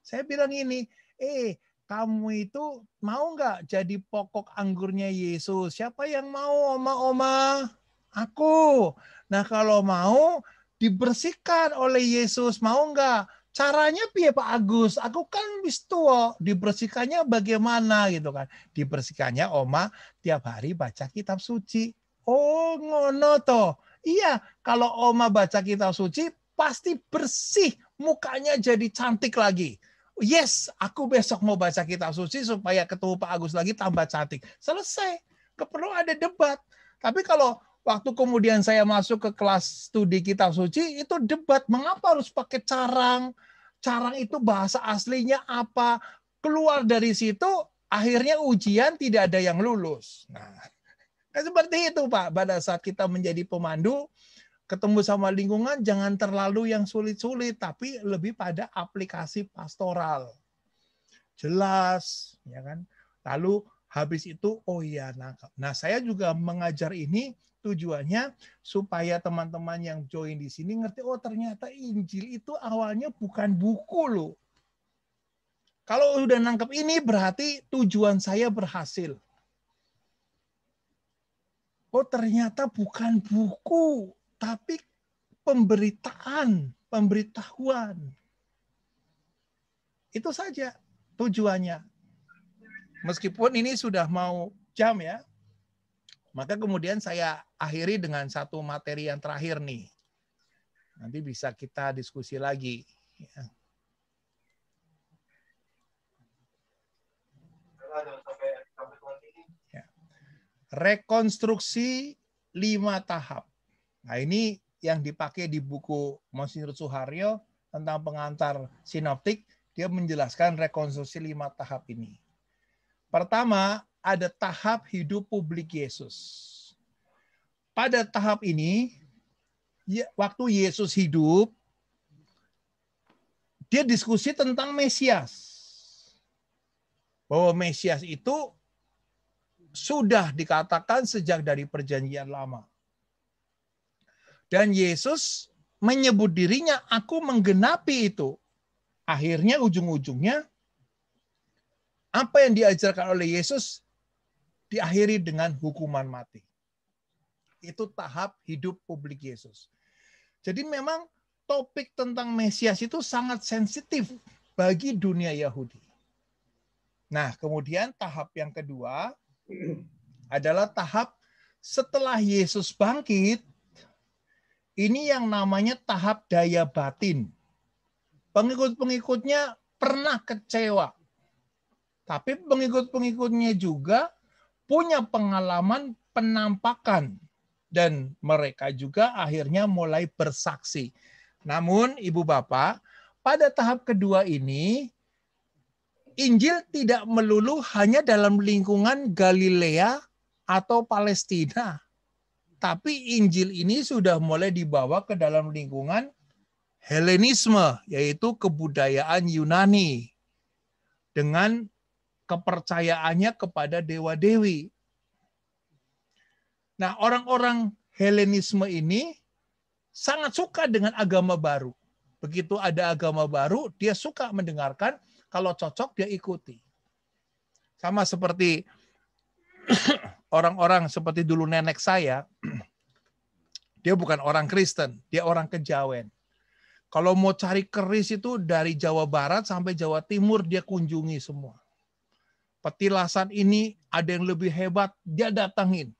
S1: Saya bilang ini, eh kamu itu mau nggak jadi pokok anggurnya Yesus? Siapa yang mau oma-oma? Aku. Nah kalau mau dibersihkan oleh Yesus mau nggak caranya piye Pak Agus? Aku kan wis tua, dibersihkannya bagaimana gitu kan. Dibersihkannya oma tiap hari baca kitab suci. Oh ngono toh. Iya, kalau oma baca kitab suci pasti bersih, mukanya jadi cantik lagi. Yes, aku besok mau baca kitab suci supaya ketemu Pak Agus lagi tambah cantik. Selesai. Gak perlu ada debat. Tapi kalau Waktu kemudian saya masuk ke kelas studi kitab suci, itu debat mengapa harus pakai carang, carang itu bahasa aslinya apa. Keluar dari situ, akhirnya ujian tidak ada yang lulus. Nah, kan seperti itu Pak, pada saat kita menjadi pemandu, ketemu sama lingkungan jangan terlalu yang sulit-sulit, tapi lebih pada aplikasi pastoral. Jelas, ya kan? Lalu habis itu oh iya nah, nah saya juga mengajar ini Tujuannya supaya teman-teman yang join di sini ngerti, oh ternyata Injil itu awalnya bukan buku loh. Kalau udah nangkep ini berarti tujuan saya berhasil. Oh ternyata bukan buku, tapi pemberitaan, pemberitahuan. Itu saja tujuannya. Meskipun ini sudah mau jam ya, maka kemudian saya akhiri dengan satu materi yang terakhir nih. Nanti bisa kita diskusi lagi. Ya. ya. Rekonstruksi lima tahap. Nah ini yang dipakai di buku Monsignor Suharyo tentang pengantar sinoptik. Dia menjelaskan rekonstruksi lima tahap ini. Pertama, ada tahap hidup publik Yesus pada tahap ini waktu Yesus hidup dia diskusi tentang Mesias. Bahwa Mesias itu sudah dikatakan sejak dari perjanjian lama. Dan Yesus menyebut dirinya, aku menggenapi itu. Akhirnya ujung-ujungnya, apa yang diajarkan oleh Yesus diakhiri dengan hukuman mati itu tahap hidup publik Yesus. Jadi memang topik tentang Mesias itu sangat sensitif bagi dunia Yahudi. Nah, kemudian tahap yang kedua adalah tahap setelah Yesus bangkit, ini yang namanya tahap daya batin. Pengikut-pengikutnya pernah kecewa. Tapi pengikut-pengikutnya juga punya pengalaman penampakan dan mereka juga akhirnya mulai bersaksi. Namun Ibu Bapak, pada tahap kedua ini Injil tidak melulu hanya dalam lingkungan Galilea atau Palestina. Tapi Injil ini sudah mulai dibawa ke dalam lingkungan Helenisme, yaitu kebudayaan Yunani. Dengan kepercayaannya kepada dewa-dewi Nah, orang-orang Helenisme ini sangat suka dengan agama baru. Begitu ada agama baru, dia suka mendengarkan, kalau cocok dia ikuti. Sama seperti orang-orang seperti dulu nenek saya, dia bukan orang Kristen, dia orang kejawen. Kalau mau cari keris itu dari Jawa Barat sampai Jawa Timur dia kunjungi semua. Petilasan ini ada yang lebih hebat, dia datangin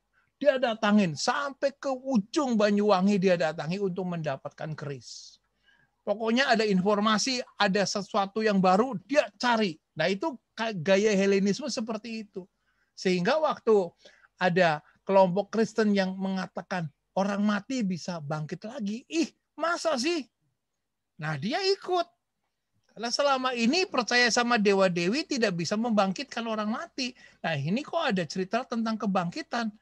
S1: dia datangin sampai ke ujung Banyuwangi dia datangi untuk mendapatkan keris. Pokoknya ada informasi, ada sesuatu yang baru, dia cari. Nah itu gaya Helenisme seperti itu. Sehingga waktu ada kelompok Kristen yang mengatakan orang mati bisa bangkit lagi. Ih, masa sih? Nah dia ikut. Karena selama ini percaya sama dewa-dewi tidak bisa membangkitkan orang mati. Nah ini kok ada cerita tentang kebangkitan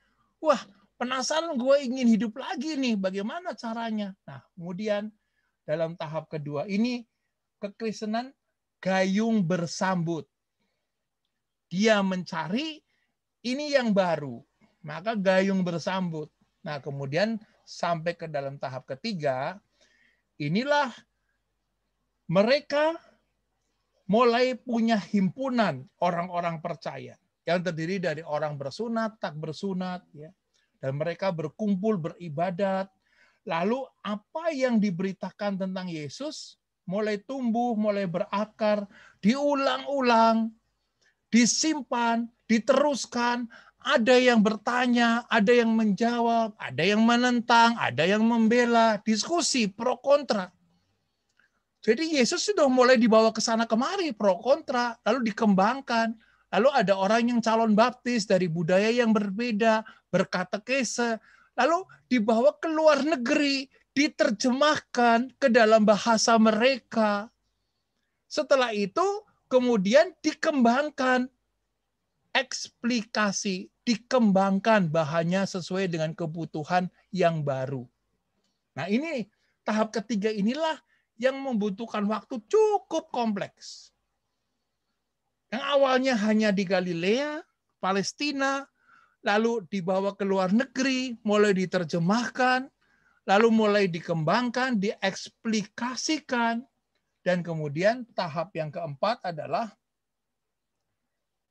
S1: wah penasaran gue ingin hidup lagi nih, bagaimana caranya? Nah, kemudian dalam tahap kedua ini kekristenan gayung bersambut. Dia mencari ini yang baru, maka gayung bersambut. Nah, kemudian sampai ke dalam tahap ketiga, inilah mereka mulai punya himpunan orang-orang percaya yang terdiri dari orang bersunat, tak bersunat, ya. dan mereka berkumpul beribadat. Lalu apa yang diberitakan tentang Yesus mulai tumbuh, mulai berakar, diulang-ulang, disimpan, diteruskan. Ada yang bertanya, ada yang menjawab, ada yang menentang, ada yang membela, diskusi pro kontra. Jadi Yesus sudah mulai dibawa ke sana kemari pro kontra, lalu dikembangkan Lalu ada orang yang calon baptis dari budaya yang berbeda, berkata kese, lalu dibawa ke luar negeri, diterjemahkan ke dalam bahasa mereka. Setelah itu kemudian dikembangkan eksplikasi, dikembangkan bahannya sesuai dengan kebutuhan yang baru. Nah ini tahap ketiga inilah yang membutuhkan waktu cukup kompleks yang awalnya hanya di Galilea, Palestina, lalu dibawa ke luar negeri, mulai diterjemahkan, lalu mulai dikembangkan, dieksplikasikan, dan kemudian tahap yang keempat adalah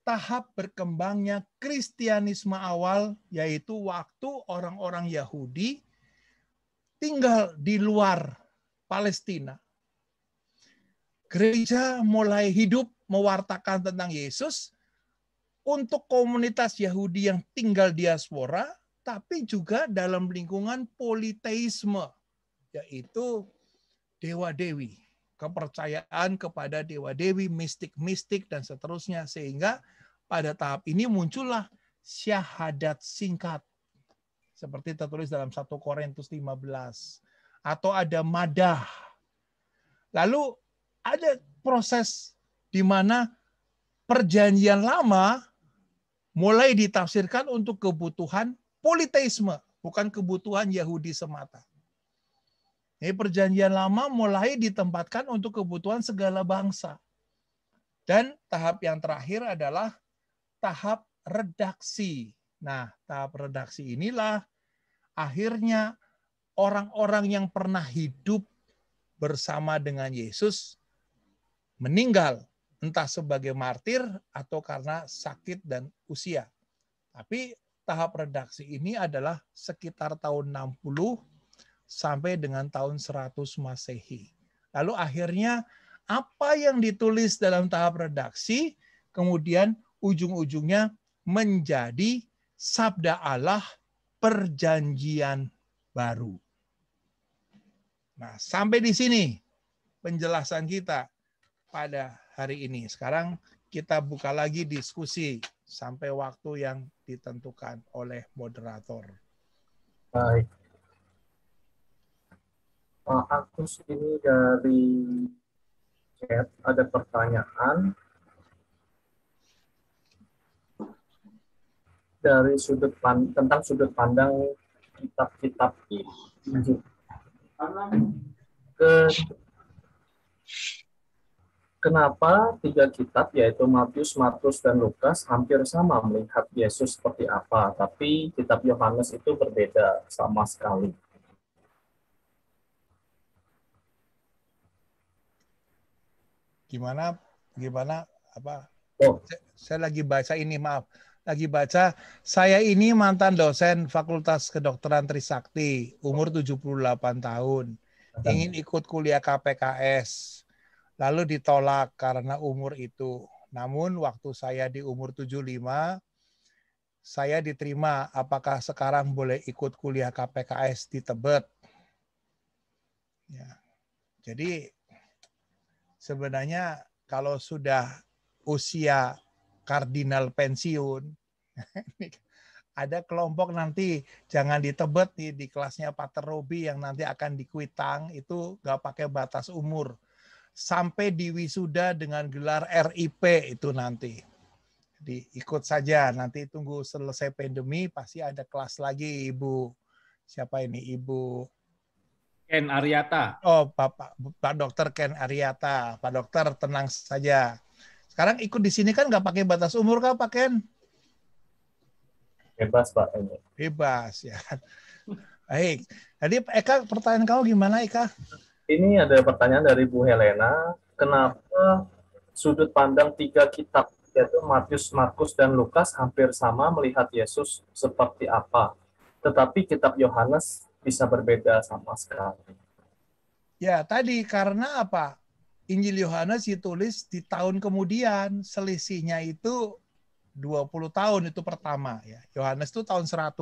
S1: tahap berkembangnya Kristianisme awal, yaitu waktu orang-orang Yahudi tinggal di luar Palestina, gereja mulai hidup mewartakan tentang Yesus untuk komunitas Yahudi yang tinggal diaspora, tapi juga dalam lingkungan politeisme, yaitu dewa-dewi, kepercayaan kepada dewa-dewi, mistik-mistik, dan seterusnya. Sehingga pada tahap ini muncullah syahadat singkat. Seperti tertulis dalam 1 Korintus 15. Atau ada madah. Lalu ada proses di mana perjanjian lama mulai ditafsirkan untuk kebutuhan politeisme, bukan kebutuhan Yahudi semata. Ini perjanjian lama mulai ditempatkan untuk kebutuhan segala bangsa. Dan tahap yang terakhir adalah tahap redaksi. Nah, tahap redaksi inilah akhirnya orang-orang yang pernah hidup bersama dengan Yesus meninggal entah sebagai martir atau karena sakit dan usia. Tapi tahap redaksi ini adalah sekitar tahun 60 sampai dengan tahun 100 Masehi. Lalu akhirnya apa yang ditulis dalam tahap redaksi kemudian ujung-ujungnya menjadi sabda Allah perjanjian baru. Nah, sampai di sini penjelasan kita pada hari ini. Sekarang kita buka lagi diskusi sampai waktu yang ditentukan oleh moderator. Baik. Pak Agus ini dari chat ada
S3: pertanyaan dari sudut pandang, tentang sudut pandang kitab-kitab Injil. Ke kenapa tiga kitab yaitu Matius, Markus, dan Lukas hampir sama melihat Yesus seperti apa, tapi kitab Yohanes itu berbeda sama sekali.
S1: Gimana gimana apa? Oh. Saya, saya lagi baca ini, maaf. Lagi baca, saya ini mantan dosen Fakultas Kedokteran Trisakti, umur 78 tahun. Ingin ikut kuliah KPKS lalu ditolak karena umur itu. Namun waktu saya di umur 75, saya diterima apakah sekarang boleh ikut kuliah KPKS di Tebet. Ya. Jadi sebenarnya kalau sudah usia kardinal pensiun, ada kelompok nanti jangan ditebet di, di kelasnya Pater Robi yang nanti akan dikuitang itu nggak pakai batas umur sampai di wisuda dengan gelar RIP itu nanti. Jadi ikut saja, nanti tunggu selesai pandemi pasti ada kelas lagi Ibu. Siapa ini Ibu? Ken Ariyata. Oh, Bapak Pak Dokter Ken Ariyata. Pak Dokter tenang saja. Sekarang ikut di sini kan nggak pakai batas umur kah Pak Ken? Bebas Pak. Bebas ya. Baik. Jadi Eka pertanyaan kamu gimana Eka? Ini ada pertanyaan dari Bu Helena, kenapa
S3: sudut pandang tiga kitab yaitu Matius, Markus, dan Lukas hampir sama melihat Yesus seperti apa, tetapi kitab Yohanes bisa berbeda sama
S2: sekali.
S1: Ya, tadi karena apa? Injil Yohanes ditulis di tahun kemudian, selisihnya itu 20 tahun itu pertama ya. Yohanes itu tahun 100.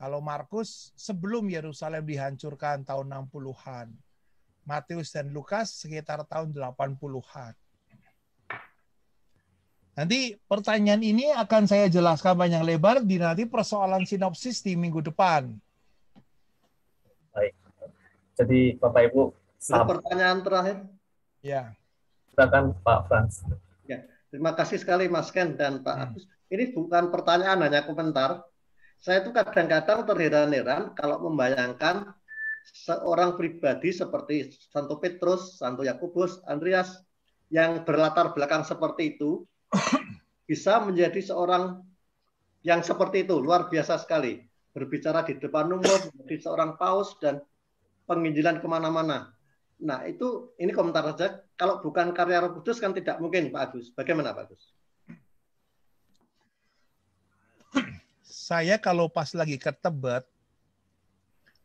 S1: Kalau Markus sebelum Yerusalem dihancurkan tahun 60-an. Matius dan Lukas sekitar tahun 80-an. Nanti pertanyaan ini akan saya jelaskan banyak lebar di nanti persoalan sinopsis di minggu depan. Baik.
S3: Jadi Bapak Ibu, Ada
S4: pertanyaan
S1: terakhir? Ya.
S3: Silakan Pak Frans.
S4: Ya. Terima kasih sekali Mas Ken dan Pak hmm. Agus. Ini bukan pertanyaan hanya komentar saya itu kadang-kadang terheran-heran kalau membayangkan seorang pribadi seperti Santo Petrus, Santo Yakobus, Andreas yang berlatar belakang seperti itu bisa menjadi seorang yang seperti itu luar biasa sekali berbicara di depan umum menjadi seorang paus dan penginjilan kemana-mana. Nah itu ini komentar saja. Kalau bukan karya Roh Kudus kan tidak mungkin Pak Agus. Bagaimana Pak Agus?
S1: saya kalau pas lagi ke Tebet,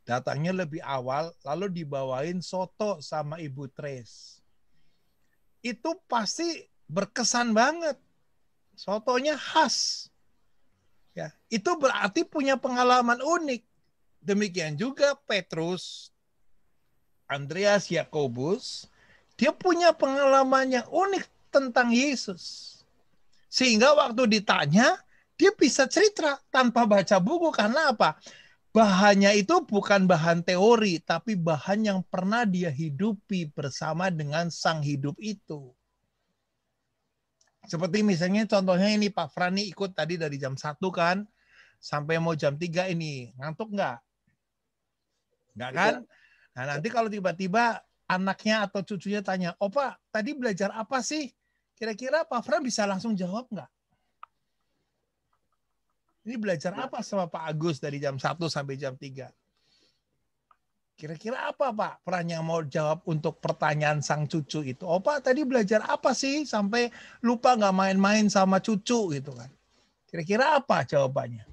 S1: datangnya lebih awal, lalu dibawain soto sama Ibu Tres. Itu pasti berkesan banget. Sotonya khas. Ya, itu berarti punya pengalaman unik. Demikian juga Petrus, Andreas Yakobus, dia punya pengalaman yang unik tentang Yesus. Sehingga waktu ditanya, dia bisa cerita tanpa baca buku karena apa? Bahannya itu bukan bahan teori, tapi bahan yang pernah dia hidupi bersama dengan sang hidup itu. Seperti misalnya contohnya ini Pak Frani ikut tadi dari jam 1 kan, sampai mau jam 3 ini. Ngantuk nggak? Nggak kan? Iya. Nah nanti kalau tiba-tiba anaknya atau cucunya tanya, Opa, oh, tadi belajar apa sih? Kira-kira Pak Frani bisa langsung jawab nggak? Ini belajar iya. apa sama Pak Agus dari jam 1 sampai jam 3? Kira-kira apa Pak peran yang mau jawab untuk pertanyaan sang cucu itu? Oh Pak tadi belajar apa sih sampai lupa nggak main-main sama cucu gitu kan? Kira-kira apa jawabannya?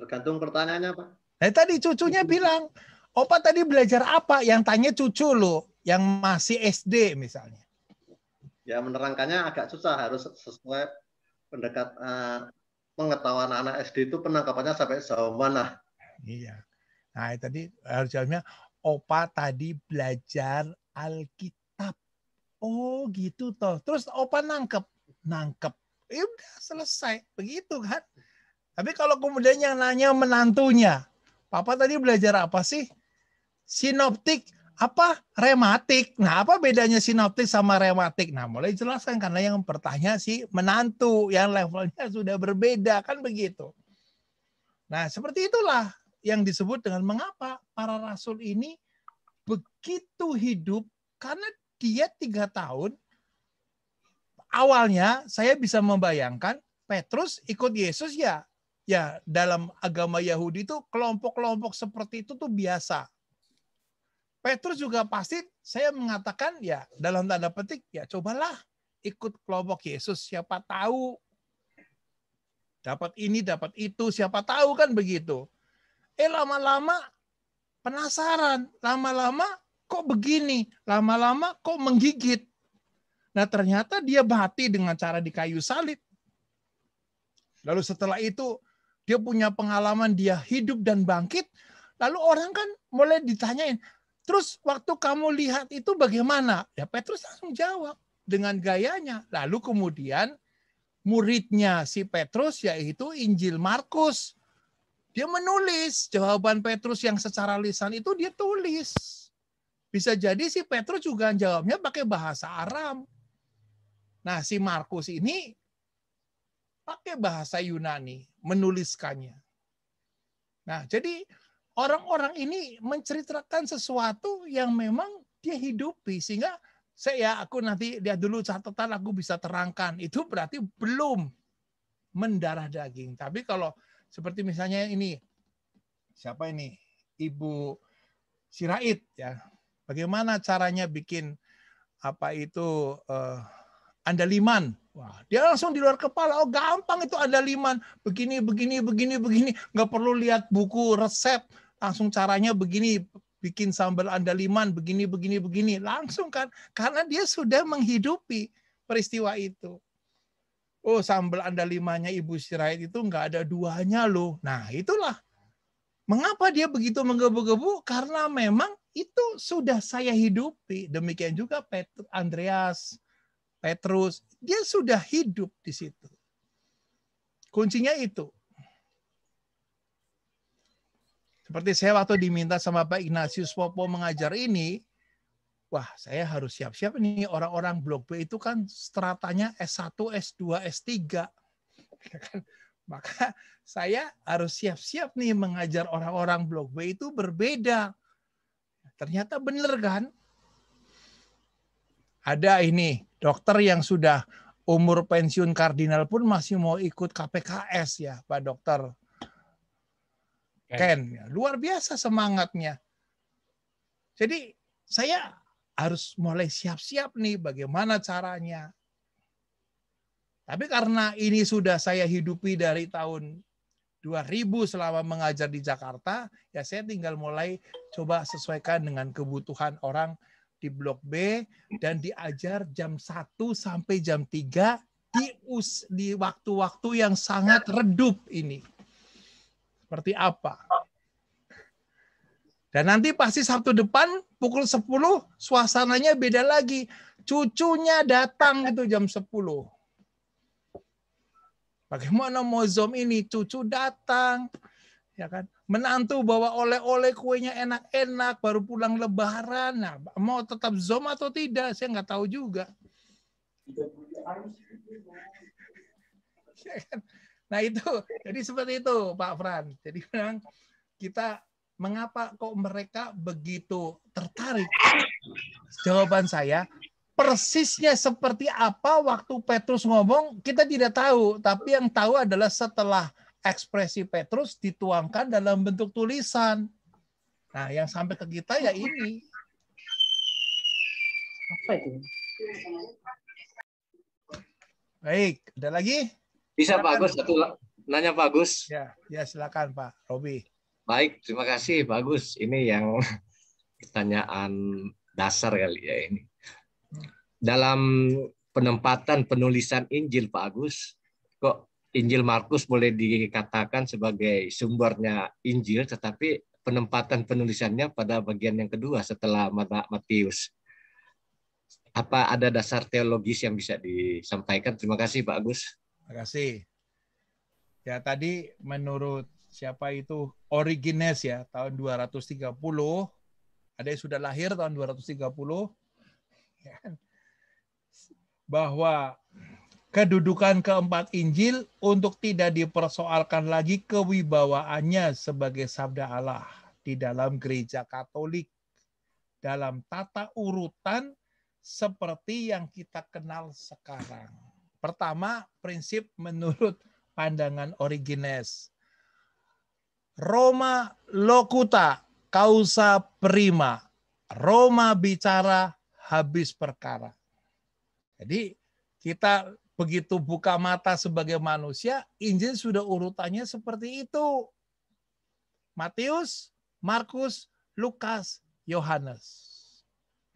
S4: Tergantung pertanyaannya Pak.
S1: Nah tadi cucunya bilang, Opa oh, tadi belajar apa? Yang tanya cucu lo, yang masih SD misalnya
S4: ya menerangkannya agak susah harus sesuai pendekat uh, pengetahuan anak SD itu penangkapannya sampai sejauh
S1: mana. Iya. Nah, tadi harus jawabnya opa tadi belajar Alkitab. Oh, gitu toh. Terus opa nangkep, nangkep. Ya udah selesai, begitu kan? Tapi kalau kemudian yang nanya menantunya, Papa tadi belajar apa sih? Sinoptik apa rematik. Nah, apa bedanya sinoptik sama rematik? Nah, mulai jelaskan karena yang bertanya si menantu yang levelnya sudah berbeda kan begitu. Nah, seperti itulah yang disebut dengan mengapa para rasul ini begitu hidup karena dia tiga tahun awalnya saya bisa membayangkan Petrus ikut Yesus ya ya dalam agama Yahudi itu kelompok-kelompok seperti itu tuh biasa Petrus juga pasti saya mengatakan ya dalam tanda petik ya cobalah ikut kelompok Yesus siapa tahu dapat ini dapat itu siapa tahu kan begitu. Eh lama-lama penasaran, lama-lama kok begini, lama-lama kok menggigit. Nah ternyata dia mati dengan cara di kayu salib. Lalu setelah itu dia punya pengalaman dia hidup dan bangkit. Lalu orang kan mulai ditanyain, Terus waktu kamu lihat itu bagaimana? Ya Petrus langsung jawab dengan gayanya. Lalu kemudian muridnya si Petrus yaitu Injil Markus. Dia menulis jawaban Petrus yang secara lisan itu dia tulis. Bisa jadi si Petrus juga jawabnya pakai bahasa Aram. Nah, si Markus ini pakai bahasa Yunani menuliskannya. Nah, jadi orang-orang ini menceritakan sesuatu yang memang dia hidupi sehingga saya ya, aku nanti lihat dulu catatan aku bisa terangkan itu berarti belum mendarah daging tapi kalau seperti misalnya ini siapa ini ibu Sirait ya bagaimana caranya bikin apa itu uh, andaliman Wah, dia langsung di luar kepala. Oh, gampang itu ada liman. Begini, begini, begini, begini. Nggak perlu lihat buku resep langsung caranya begini, bikin sambal andaliman begini begini begini, langsung kan karena dia sudah menghidupi peristiwa itu. Oh, sambal andalimannya Ibu Sirait itu nggak ada duanya loh. Nah, itulah. Mengapa dia begitu menggebu-gebu? Karena memang itu sudah saya hidupi. Demikian juga petrus Andreas, Petrus, dia sudah hidup di situ. Kuncinya itu. Seperti saya waktu diminta sama Pak Ignatius Popo mengajar ini, wah saya harus siap-siap nih orang-orang Blok B itu kan stratanya S1, S2, S3. Maka saya harus siap-siap nih mengajar orang-orang Blok B itu berbeda. Ternyata benar kan? Ada ini dokter yang sudah umur pensiun kardinal pun masih mau ikut KPKS ya Pak Dokter. Ken. Ken. Luar biasa semangatnya. Jadi saya harus mulai siap-siap nih bagaimana caranya. Tapi karena ini sudah saya hidupi dari tahun 2000 selama mengajar di Jakarta, ya saya tinggal mulai coba sesuaikan dengan kebutuhan orang di Blok B dan diajar jam 1 sampai jam 3 di di waktu-waktu yang sangat redup ini seperti apa. Dan nanti pasti Sabtu depan pukul 10 suasananya beda lagi. Cucunya datang itu jam 10. Bagaimana mau zoom ini? Cucu datang, ya kan? Menantu bawa oleh-oleh kuenya enak-enak, baru pulang Lebaran. Nah, mau tetap zoom atau tidak? Saya nggak tahu juga.
S2: Iya.
S1: Ya kan? Nah itu, jadi seperti itu Pak Fran. Jadi memang kita mengapa kok mereka begitu tertarik? Jawaban saya, persisnya seperti apa waktu Petrus ngomong kita tidak tahu, tapi yang tahu adalah setelah ekspresi Petrus dituangkan dalam bentuk tulisan. Nah, yang sampai ke kita ya ini. Apa itu? Baik, ada lagi? Bisa silakan. Pak Agus satu
S2: nanya Pak Agus? Ya,
S1: ya silakan Pak Robi.
S4: Baik, terima kasih Pak Agus. Ini yang pertanyaan dasar kali ya ini. Dalam penempatan penulisan Injil Pak Agus, kok Injil Markus boleh dikatakan sebagai sumbernya Injil, tetapi penempatan penulisannya pada bagian yang kedua setelah Matius. Apa ada dasar teologis yang bisa disampaikan? Terima kasih Pak
S2: Agus.
S1: Terima kasih. Ya tadi menurut siapa itu Origines ya tahun 230 ada yang sudah lahir tahun 230 ya kan? bahwa kedudukan keempat Injil untuk tidak dipersoalkan lagi kewibawaannya sebagai sabda Allah di dalam gereja Katolik dalam tata urutan seperti yang kita kenal sekarang. Pertama, prinsip menurut pandangan Origines. Roma locuta causa prima. Roma bicara habis perkara. Jadi kita begitu buka mata sebagai manusia, Injil sudah urutannya seperti itu. Matius, Markus, Lukas, Yohanes.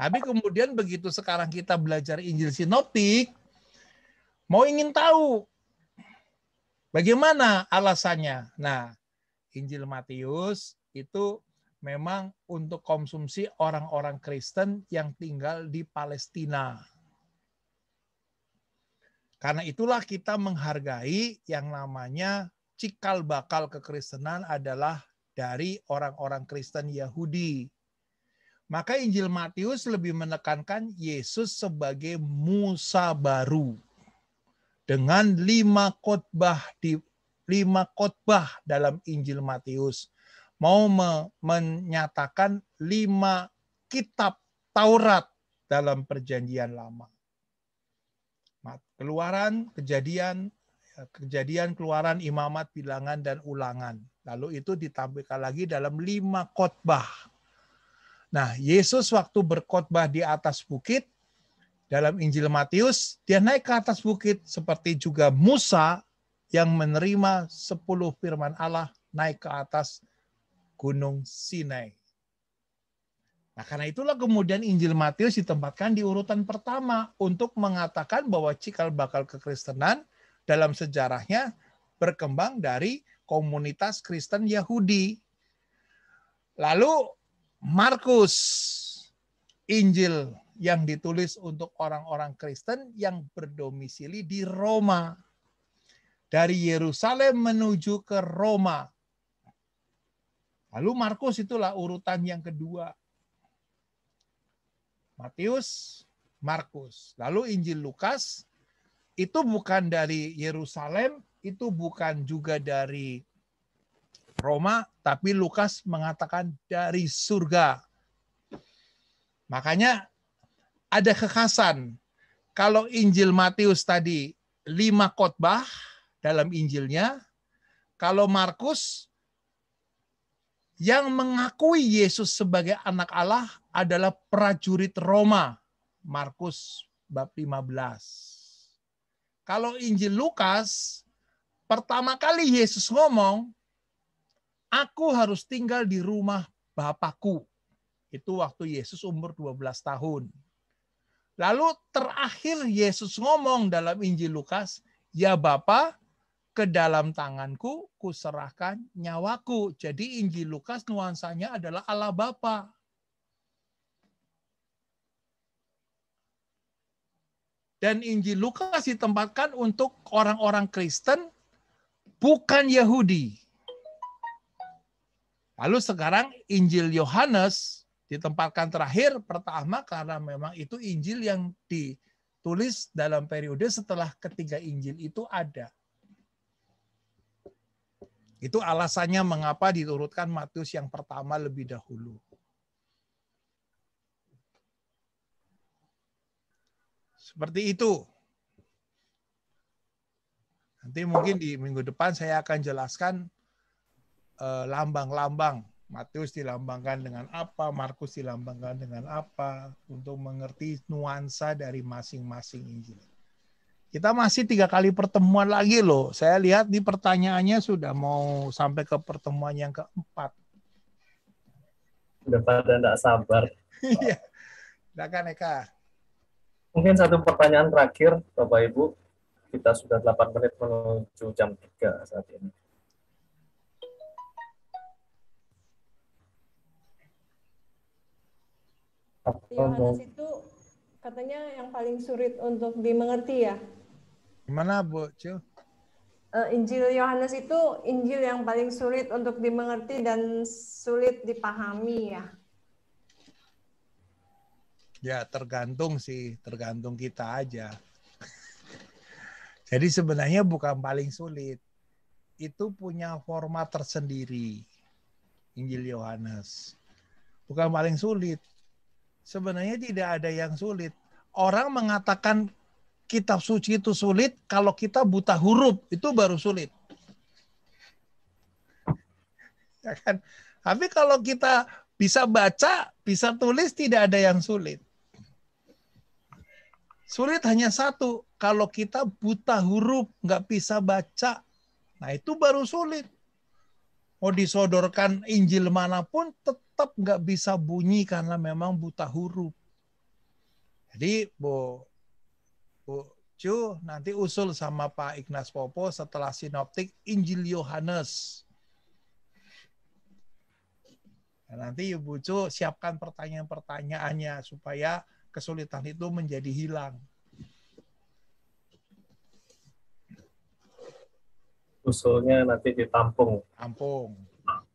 S1: Tapi kemudian begitu sekarang kita belajar Injil Sinoptik, mau ingin tahu bagaimana alasannya. Nah, Injil Matius itu memang untuk konsumsi orang-orang Kristen yang tinggal di Palestina. Karena itulah kita menghargai yang namanya cikal bakal kekristenan adalah dari orang-orang Kristen Yahudi. Maka Injil Matius lebih menekankan Yesus sebagai Musa baru dengan lima khotbah di lima khotbah dalam Injil Matius mau me menyatakan lima kitab Taurat dalam perjanjian lama. Keluaran, kejadian, kejadian keluaran imamat, bilangan, dan ulangan. Lalu itu ditampilkan lagi dalam lima khotbah. Nah, Yesus waktu berkhotbah di atas bukit, dalam Injil Matius, dia naik ke atas bukit seperti juga Musa yang menerima sepuluh firman Allah naik ke atas Gunung Sinai. Nah, karena itulah kemudian Injil Matius ditempatkan di urutan pertama untuk mengatakan bahwa cikal bakal kekristenan dalam sejarahnya berkembang dari komunitas Kristen Yahudi. Lalu Markus Injil yang ditulis untuk orang-orang Kristen yang berdomisili di Roma. Dari Yerusalem menuju ke Roma. Lalu Markus itulah urutan yang kedua. Matius, Markus. Lalu Injil Lukas itu bukan dari Yerusalem, itu bukan juga dari Roma, tapi Lukas mengatakan dari surga Makanya ada kekhasan. Kalau Injil Matius tadi lima khotbah dalam Injilnya, kalau Markus yang mengakui Yesus sebagai anak Allah adalah prajurit Roma. Markus bab 15. Kalau Injil Lukas, pertama kali Yesus ngomong, aku harus tinggal di rumah Bapakku. Itu waktu Yesus umur 12 tahun. Lalu terakhir Yesus ngomong dalam Injil Lukas, "Ya Bapa, ke dalam tanganku kuserahkan nyawaku." Jadi Injil Lukas nuansanya adalah Allah Bapa. Dan Injil Lukas ditempatkan untuk orang-orang Kristen bukan Yahudi. Lalu sekarang Injil Yohanes ditempatkan terakhir pertama karena memang itu Injil yang ditulis dalam periode setelah ketiga Injil itu ada. Itu alasannya mengapa diturutkan Matius yang pertama lebih dahulu. Seperti itu. Nanti mungkin di minggu depan saya akan jelaskan eh, lambang-lambang Matius dilambangkan dengan apa, Markus dilambangkan dengan apa, untuk mengerti nuansa dari masing-masing Injil. Kita masih tiga kali pertemuan lagi loh. Saya lihat di pertanyaannya sudah mau sampai ke pertemuan yang keempat.
S3: Sudah pada tidak sabar.
S1: Iya. kan Eka.
S3: Mungkin satu pertanyaan terakhir, Bapak Ibu. Kita sudah 8 menit menuju jam 3 saat ini.
S2: Yohanes
S3: itu katanya yang paling sulit untuk dimengerti ya.
S1: Gimana Bu Cil?
S3: Uh, eh, Injil Yohanes itu Injil yang paling sulit untuk dimengerti
S5: dan sulit dipahami ya.
S1: Ya tergantung sih, tergantung kita aja. Jadi sebenarnya bukan paling sulit. Itu punya format tersendiri. Injil Yohanes. Bukan paling sulit, Sebenarnya tidak ada yang sulit. Orang mengatakan kitab suci itu sulit kalau kita buta huruf itu baru sulit. Ya kan? Tapi kalau kita bisa baca, bisa tulis tidak ada yang sulit. Sulit hanya satu, kalau kita buta huruf, nggak bisa baca. Nah itu baru sulit mau disodorkan Injil manapun tetap nggak bisa bunyi karena memang buta huruf. Jadi Bu, Bu Cu nanti usul sama Pak Ignas Popo setelah sinoptik Injil Yohanes. Nah, nanti Ibu Cu siapkan pertanyaan-pertanyaannya supaya kesulitan itu menjadi hilang.
S3: usulnya nanti ditampung.
S1: Tampung.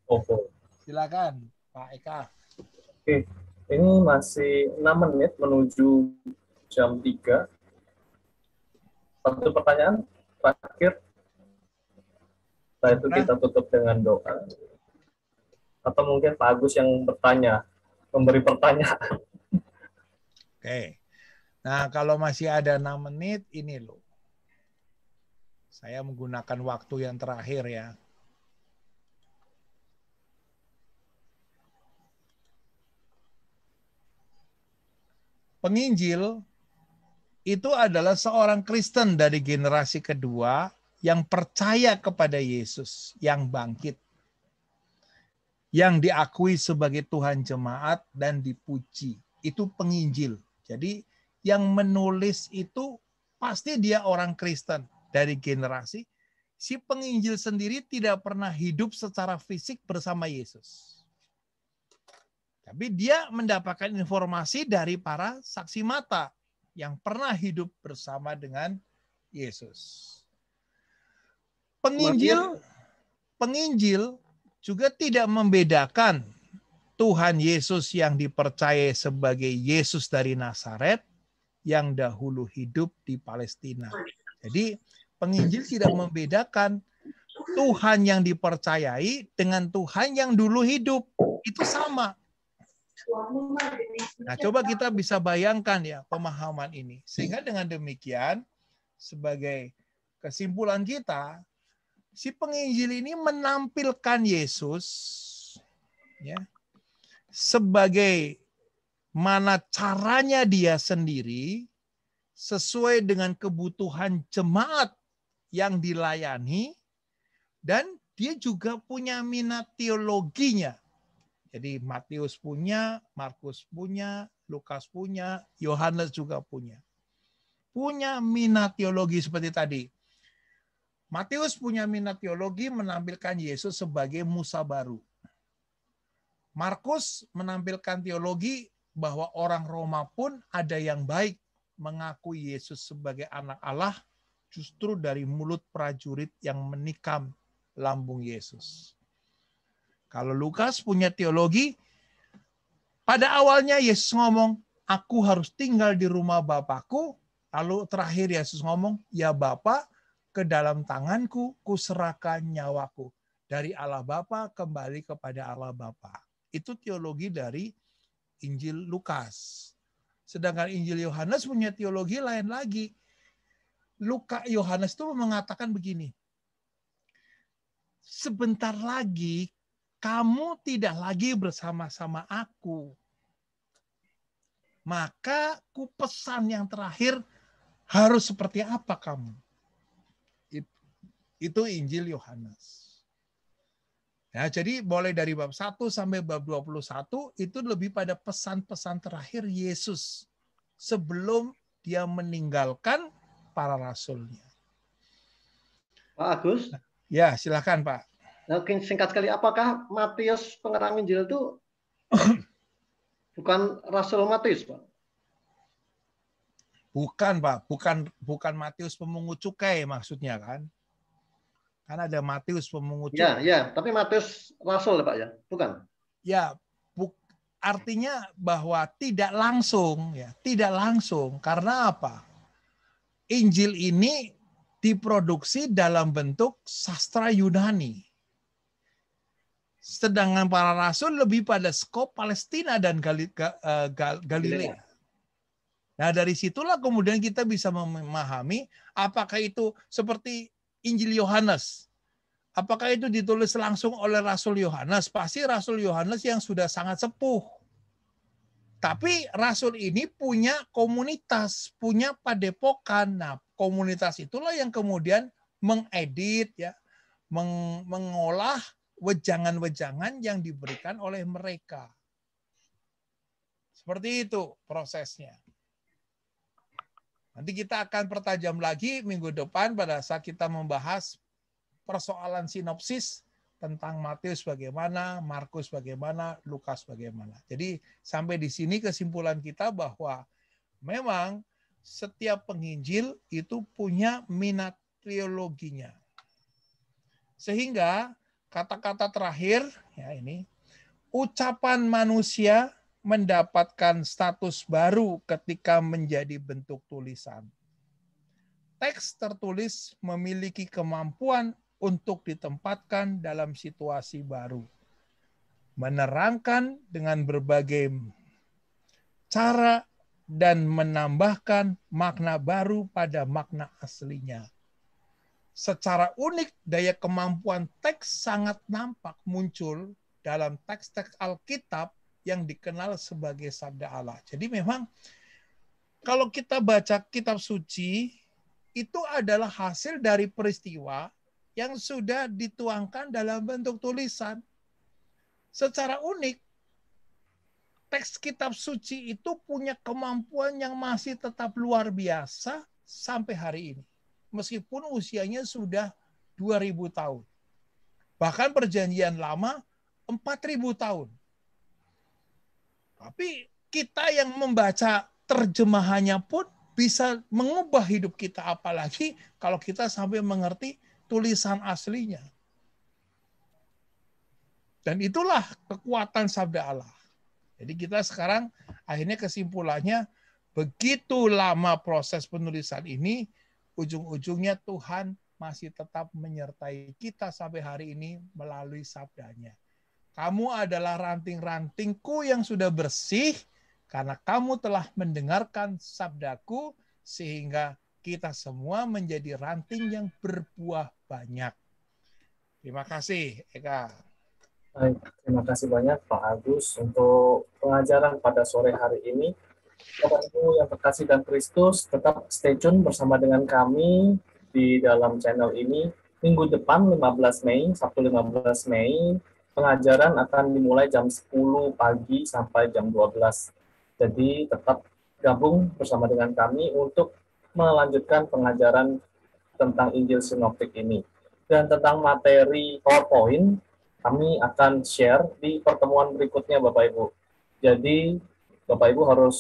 S1: Oke. Silakan Pak Eka.
S3: Oke, ini masih 6 menit menuju jam 3. Satu pertanyaan terakhir. Setelah itu kita tutup dengan doa. Atau mungkin Pak Agus yang bertanya, memberi pertanyaan.
S1: Oke. Nah, kalau masih ada 6 menit, ini loh. Saya menggunakan waktu yang terakhir ya. Penginjil itu adalah seorang Kristen dari generasi kedua yang percaya kepada Yesus yang bangkit, yang diakui sebagai Tuhan jemaat dan dipuji. Itu penginjil. Jadi yang menulis itu pasti dia orang Kristen dari generasi, si penginjil sendiri tidak pernah hidup secara fisik bersama Yesus. Tapi dia mendapatkan informasi dari para saksi mata yang pernah hidup bersama dengan Yesus. Penginjil penginjil juga tidak membedakan Tuhan Yesus yang dipercaya sebagai Yesus dari Nazaret yang dahulu hidup di Palestina. Jadi Penginjil tidak membedakan Tuhan yang dipercayai dengan Tuhan yang dulu hidup. Itu sama.
S3: Nah, coba kita
S1: bisa bayangkan ya pemahaman ini. Sehingga dengan demikian sebagai kesimpulan kita, si penginjil ini menampilkan Yesus ya sebagai mana caranya dia sendiri sesuai dengan kebutuhan jemaat yang dilayani dan dia juga punya minat teologinya. Jadi Matius punya, Markus punya, Lukas punya, Yohanes juga punya. Punya minat teologi seperti tadi. Matius punya minat teologi menampilkan Yesus sebagai Musa baru. Markus menampilkan teologi bahwa orang Roma pun ada yang baik mengakui Yesus sebagai anak Allah justru dari mulut prajurit yang menikam lambung Yesus. Kalau Lukas punya teologi, pada awalnya Yesus ngomong, aku harus tinggal di rumah Bapakku. Lalu terakhir Yesus ngomong, ya Bapak, ke dalam tanganku kuserahkan nyawaku. Dari Allah Bapa kembali kepada Allah Bapa. Itu teologi dari Injil Lukas. Sedangkan Injil Yohanes punya teologi lain lagi Luka Yohanes itu mengatakan begini. Sebentar lagi kamu tidak lagi bersama-sama aku. Maka ku pesan yang terakhir harus seperti apa kamu? Itu Injil Yohanes. Ya, jadi boleh dari bab 1 sampai bab 21 itu lebih pada pesan-pesan terakhir Yesus sebelum dia meninggalkan para rasulnya. Pak Agus? Ya, silakan Pak. Oke, singkat sekali. Apakah Matius
S4: pengarang Injil itu bukan
S1: Rasul Matius, Pak? Bukan, Pak. Bukan bukan Matius pemungut cukai maksudnya kan? Karena ada Matius pemungut ya, cukai. Ya, ya,
S4: tapi Matius rasul Pak ya,
S1: bukan? Ya, bu, artinya bahwa tidak langsung ya, tidak langsung. Karena apa? Injil ini diproduksi dalam bentuk sastra Yunani. Sedangkan para rasul lebih pada skop Palestina dan eh, Galilea. Nah, dari situlah kemudian kita bisa memahami apakah itu seperti Injil Yohanes. Apakah itu ditulis langsung oleh Rasul Yohanes? Pasti Rasul Yohanes yang sudah sangat sepuh tapi Rasul ini punya komunitas, punya padepokan. Nah, komunitas itulah yang kemudian mengedit ya, meng mengolah wejangan-wejangan yang diberikan oleh mereka. Seperti itu prosesnya. Nanti kita akan pertajam lagi minggu depan pada saat kita membahas persoalan sinopsis tentang Matius bagaimana, Markus bagaimana, Lukas bagaimana. Jadi sampai di sini kesimpulan kita bahwa memang setiap penginjil itu punya minat teologinya. Sehingga kata-kata terakhir ya ini ucapan manusia mendapatkan status baru ketika menjadi bentuk tulisan. Teks tertulis memiliki kemampuan untuk ditempatkan dalam situasi baru. Menerangkan dengan berbagai cara dan menambahkan makna baru pada makna aslinya. Secara unik, daya kemampuan teks sangat nampak muncul dalam teks-teks Alkitab yang dikenal sebagai Sabda Allah. Jadi memang kalau kita baca kitab suci, itu adalah hasil dari peristiwa yang sudah dituangkan dalam bentuk tulisan. Secara unik, teks kitab suci itu punya kemampuan yang masih tetap luar biasa sampai hari ini. Meskipun usianya sudah 2000 tahun. Bahkan perjanjian lama 4000 tahun. Tapi kita yang membaca terjemahannya pun bisa mengubah hidup kita apalagi kalau kita sampai mengerti tulisan aslinya. Dan itulah kekuatan sabda Allah. Jadi kita sekarang akhirnya kesimpulannya begitu lama proses penulisan ini ujung-ujungnya Tuhan masih tetap menyertai kita sampai hari ini melalui sabdanya. Kamu adalah ranting-rantingku yang sudah bersih karena kamu telah mendengarkan sabdaku sehingga kita semua menjadi ranting yang berbuah banyak. Terima kasih, Eka.
S2: Baik,
S3: terima kasih banyak Pak Agus untuk pengajaran pada sore hari ini. Bapak Ibu yang terkasih dan Kristus, tetap stay tune bersama dengan kami di dalam channel ini. Minggu depan 15 Mei, Sabtu 15 Mei, pengajaran akan dimulai jam 10 pagi sampai jam 12. Jadi tetap gabung bersama dengan kami untuk melanjutkan pengajaran tentang Injil Sinoptik ini. Dan tentang materi PowerPoint, kami akan share di pertemuan berikutnya Bapak Ibu. Jadi Bapak Ibu harus